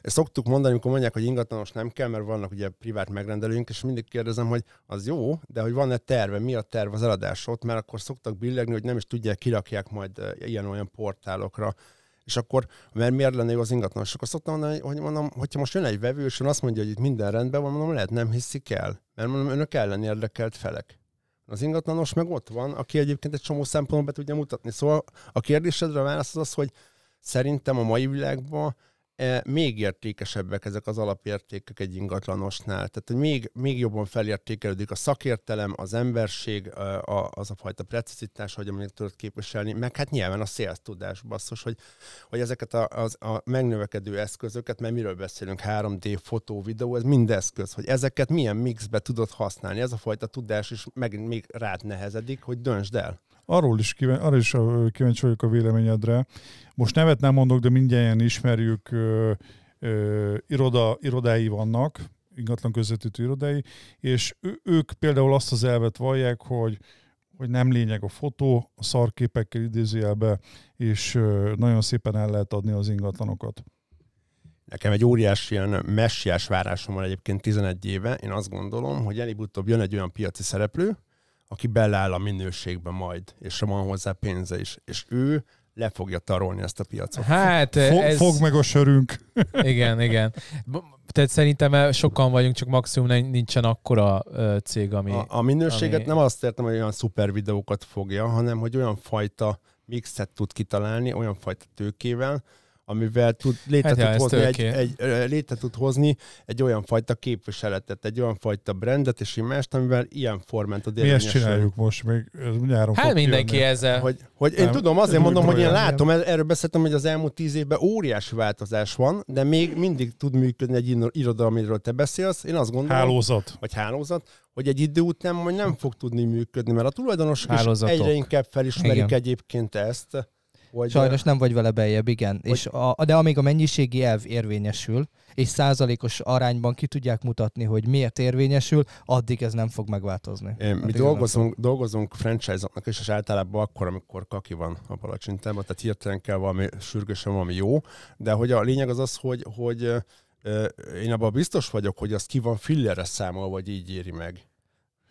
Ezt szoktuk mondani, amikor mondják, hogy ingatlanos nem kell, mert vannak ugye privát megrendelőink, és mindig kérdezem, hogy az jó, de hogy van-e terve, mi a terv az eladásot, mert akkor szoktak billegni, hogy nem is tudják, kirakják majd eh, ilyen-olyan portálokra. És akkor, mert miért lenne jó az ingatlan? És akkor szoktam mondani, hogy mondom, hogyha most jön egy vevő, és azt mondja, hogy itt minden rendben van, mondom, lehet nem hiszik el. Mert mondom, önök ellen érdekelt felek. Az ingatlanos meg ott van, aki egyébként egy csomó szempontból be tudja mutatni. Szóval a kérdésedre a válasz az az, hogy szerintem a mai világban E, még értékesebbek ezek az alapértékek egy ingatlanosnál. Tehát még, még jobban felértékelődik a szakértelem, az emberség, e, a, az a fajta precizitás, hogy amit tudod képviselni, meg hát nyilván a sales tudás, basszus, hogy, hogy ezeket a, az, a megnövekedő eszközöket, mert miről beszélünk, 3D, fotó, videó, ez mind eszköz, hogy ezeket milyen mixbe tudod használni. Ez a fajta tudás is meg, még rád nehezedik, hogy döntsd el. Arról is, kíván, arra is kíváncsi vagyok a véleményedre. Most nevet nem mondok, de mindjárt ismerjük, ö, ö, iroda, irodái vannak, ingatlan közvetítő irodái, és ő, ők például azt az elvet vallják, hogy hogy nem lényeg a fotó, a szarképekkel idézőjelbe, és nagyon szépen el lehet adni az ingatlanokat. Nekem egy óriási, ilyen messiás várásom van egyébként 11 éve. Én azt gondolom, hogy elég utóbb jön egy olyan piaci szereplő, aki beláll a minőségbe majd, és van hozzá pénze is, és ő le fogja tarolni ezt a piacot. Hát, fog, ez... fog meg a sörünk. Igen, igen. Tehát szerintem sokan vagyunk, csak maximum nincsen akkora cég, ami... A, a minőséget ami... nem azt értem, hogy olyan szuper videókat fogja, hanem hogy olyan fajta mixet tud kitalálni, olyan fajta tőkével, amivel tud, létre, hát tud hozni egy, egy, létre tud hozni egy olyan fajta képviseletet, egy olyan fajta brandet és imást, amivel ilyen formán tud Mi ezt csináljuk most még? Ez nyáron hát mindenki jönni. ezzel. Hogy, hogy én tudom, azért mondom, hogy én látom, ilyen. Er-, erről beszéltem, hogy az elmúlt tíz évben óriási változás van, de még mindig tud működni egy iroda, amiről te beszélsz. Én azt gondolom, hálózat. vagy hálózat, hogy egy idő után majd nem fog tudni működni, mert a tulajdonosok is egyre inkább felismerik Igen. egyébként ezt vagy Sajnos nem vagy vele beljebb, igen. Vagy... És a, de amíg a mennyiségi elv érvényesül, és százalékos arányban ki tudják mutatni, hogy miért érvényesül, addig ez nem fog megváltozni. É, mi dolgozunk, fog... dolgozunk franchise-oknak is, és általában akkor, amikor kaki van a palacsintában, tehát hirtelen kell valami sürgősen valami jó, de hogy a lényeg az az, hogy, hogy én abban biztos vagyok, hogy az ki van fillere számol, vagy így éri meg.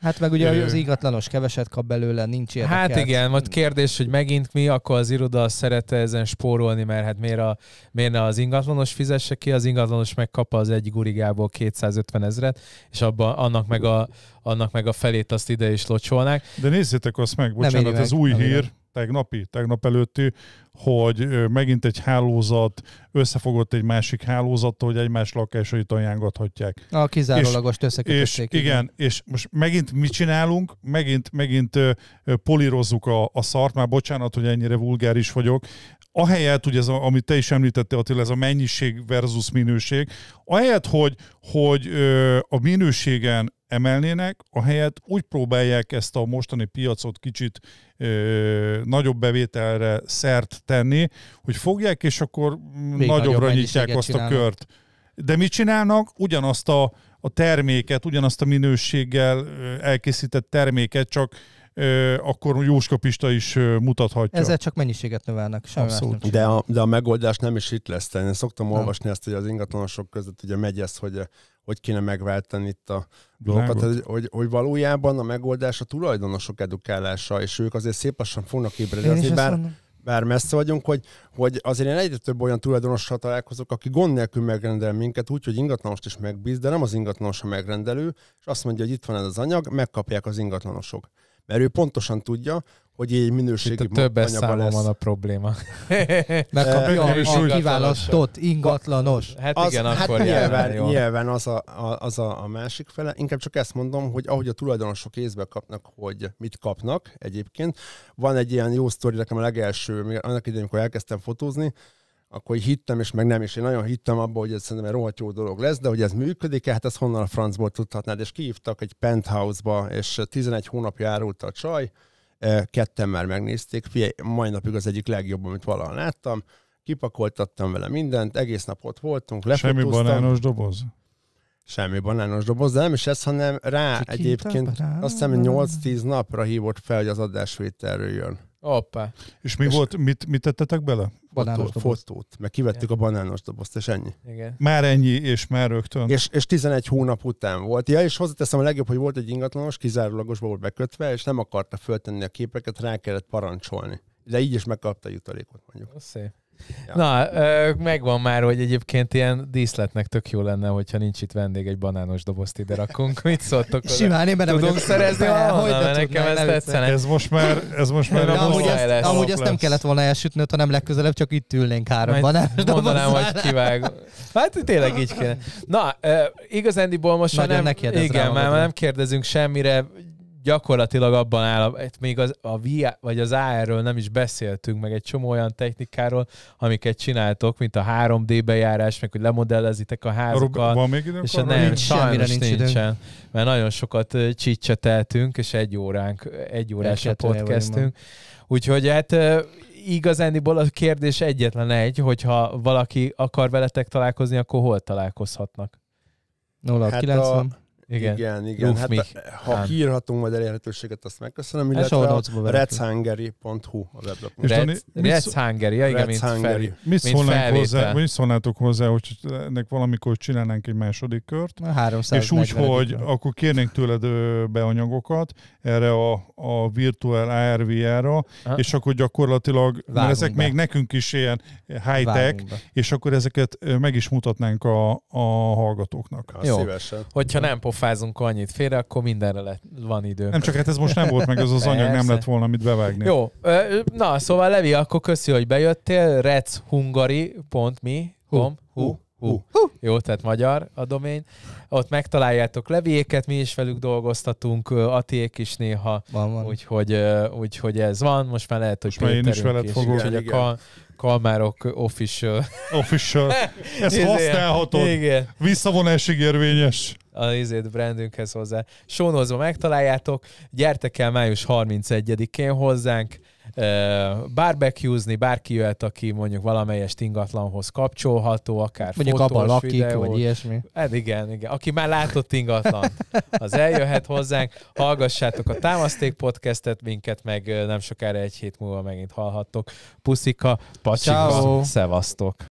Hát meg ugye az ingatlanos keveset kap belőle, nincs érdekelt. Hát igen, majd kérdés, hogy megint mi, akkor az iroda szerete ezen spórolni, mert hát miért, a, miért ne az ingatlanos fizesse ki, az ingatlanos megkap az egy gurigából 250 ezret, és abban annak meg a, annak meg a felét azt ide is locsolnák. De nézzétek azt meg, bocsánat, ez meg, új hír, meg tegnapi, tegnap előtti, hogy megint egy hálózat összefogott egy másik hálózattal, hogy egymás lakásait ajángathatják. A kizárólagos összekötötték. És, igen, és most megint mit csinálunk? Megint, megint polírozzuk a, a szart, már bocsánat, hogy ennyire vulgáris vagyok, ahelyett, ugye ez, a, amit te is említettél, Attila, ez a mennyiség versus minőség, ahelyett, hogy, hogy a minőségen emelnének, ahelyett úgy próbálják ezt a mostani piacot kicsit ö, nagyobb bevételre szert tenni, hogy fogják, és akkor Még nagyobbra nyitják azt csinálnak. a kört. De mit csinálnak? Ugyanazt a, a terméket, ugyanazt a minőséggel elkészített terméket, csak akkor Jóska Pista is mutathatja. Ezzel csak mennyiséget növelnek, semmi Abszolút. De a, de a megoldás nem is itt lesz. Én szoktam nem. olvasni ezt, hogy az ingatlanosok között ugye megy ez, hogy hogy kéne megváltani itt a dolgokat, hogy, hogy, hogy valójában a megoldás a tulajdonosok edukálása, és ők azért szép lassan fognak ébredni. Bár, bár messze vagyunk, hogy, hogy azért én egyre több olyan tulajdonossal találkozok, aki gond nélkül megrendel minket úgy, hogy ingatlanost is megbíz, de nem az ingatlanos a megrendelő, és azt mondja, hogy itt van ez az anyag, megkapják az ingatlanosok mert ő pontosan tudja, hogy egy minőségi Itt a többes számon van a probléma. Mert a, e, a kiválasztott ingatlanos. Hát az, igen, az, hát akkor hát nyilván, jól. nyilván az, a, a, az a, a másik fele. Inkább csak ezt mondom, hogy ahogy a tulajdonosok észbe kapnak, hogy mit kapnak egyébként. Van egy ilyen jó sztori, nekem a legelső, még annak idején, amikor elkezdtem fotózni, akkor hittem, és meg nem, és én nagyon hittem abba, hogy ez szerintem egy rohadt jó dolog lesz, de hogy ez működik, hát ezt honnan a francból tudhatnád, és kihívtak egy penthouse-ba, és 11 eh, hónapja árult a csaj, eh, ketten már megnézték, figyelj, mai napig az egyik legjobb, amit valaha láttam, kipakoltattam vele mindent, egész nap ott voltunk, lefotóztam. Semmi banános doboz? Semmi banános doboz, de nem is ez, hanem rá Csak egyébként, azt hiszem 8-10 napra hívott fel, hogy az adásvételről jön. Opa. És mi és volt, mit, mit tettetek bele? banános fotó, fotót, meg kivettük Igen. a banános dobozt, és ennyi. Igen. Már ennyi, és már rögtön. És, és 11 hónap után volt. Ja, és hozzáteszem a legjobb, hogy volt egy ingatlanos, kizárólagosba volt bekötve, és nem akarta föltenni a képeket, rá kellett parancsolni. De így is megkapta a jutalékot mondjuk. szép. Ja. Na, megvan már, hogy egyébként ilyen díszletnek tök jó lenne, hogyha nincs itt vendég, egy banános dobozt ide rakunk. Mit szóltok? Simán, én benne Tudunk szerezni hogy nekem ez tetszene. Ez most már, ez most már a amúgy, ezt, amúgy ezt nem kellett volna elsütnöd, hanem legközelebb csak itt ülnénk három banános Mondanám, hogy kivág. Hát tényleg így kéne. Na, igazándiból most már nem, igen, már nem kérdezünk semmire, gyakorlatilag abban áll, még az, a VR, vagy az AR-ről nem is beszéltünk, meg egy csomó olyan technikáról, amiket csináltok, mint a 3D bejárás, meg hogy lemodellezitek a házakat. Van még időnk és a Nem, nincs, sajnos nincs nincsen, mert nagyon sokat csicseteltünk, és egy óránk, egy órás a podcastünk. Úgyhogy hát igazániból a kérdés egyetlen egy, hogyha valaki akar veletek találkozni, akkor hol találkozhatnak? 0 hát 90. A igen, igen. igen. hát, eh, ha nem. Hát. kiírhatunk majd elérhetőséget, azt megköszönöm, hát illetve a, a a weblap. redshangeri, ja, igen, mint, fel, mi szólnánk hozzá, mi szólnátok hozzá, hogy ennek valamikor csinálnánk egy második kört, és úgy, hogy akkor kérnénk tőled beanyagokat erre a, a virtuál ARVR-ra, és akkor gyakorlatilag, Vágunk mert ezek be. még nekünk is ilyen high-tech, és akkor ezeket meg is mutatnánk a, a hallgatóknak. Jó. Szívesen. Hogyha nem pofán pofázunk annyit félre, akkor mindenre le, van idő. Nem csak hát ez most nem volt meg, az az anyag nem lett volna, amit bevágni. Jó, na szóval Levi, akkor köszi, hogy bejöttél, rechungari.mi, hu, hu, hu. Jó, tehát magyar a domény ott megtaláljátok levéket, mi is velük dolgoztatunk, Atiék is néha, van, van. Úgyhogy, úgyhogy ez van, most már lehet, hogy most én is veled is, fogok. Úgyhogy igen. a kal- Kalmárok official. Official. Ez izé. használhatod. Igen. Visszavonásig érvényes. A izét brandünkhez hozzá. Sónozva megtaláljátok. Gyertek el május 31-én hozzánk barbecuezni, bárki jöhet, aki mondjuk valamelyest ingatlanhoz kapcsolható, akár mondjuk fotós, abban lakik, videó, vagy ilyesmi. Hát igen, igen. Aki már látott ingatlan, az eljöhet hozzánk. Hallgassátok a Támaszték podcastet, minket meg nem sokára egy hét múlva megint hallhattok. Puszika, pacsika, szevasztok!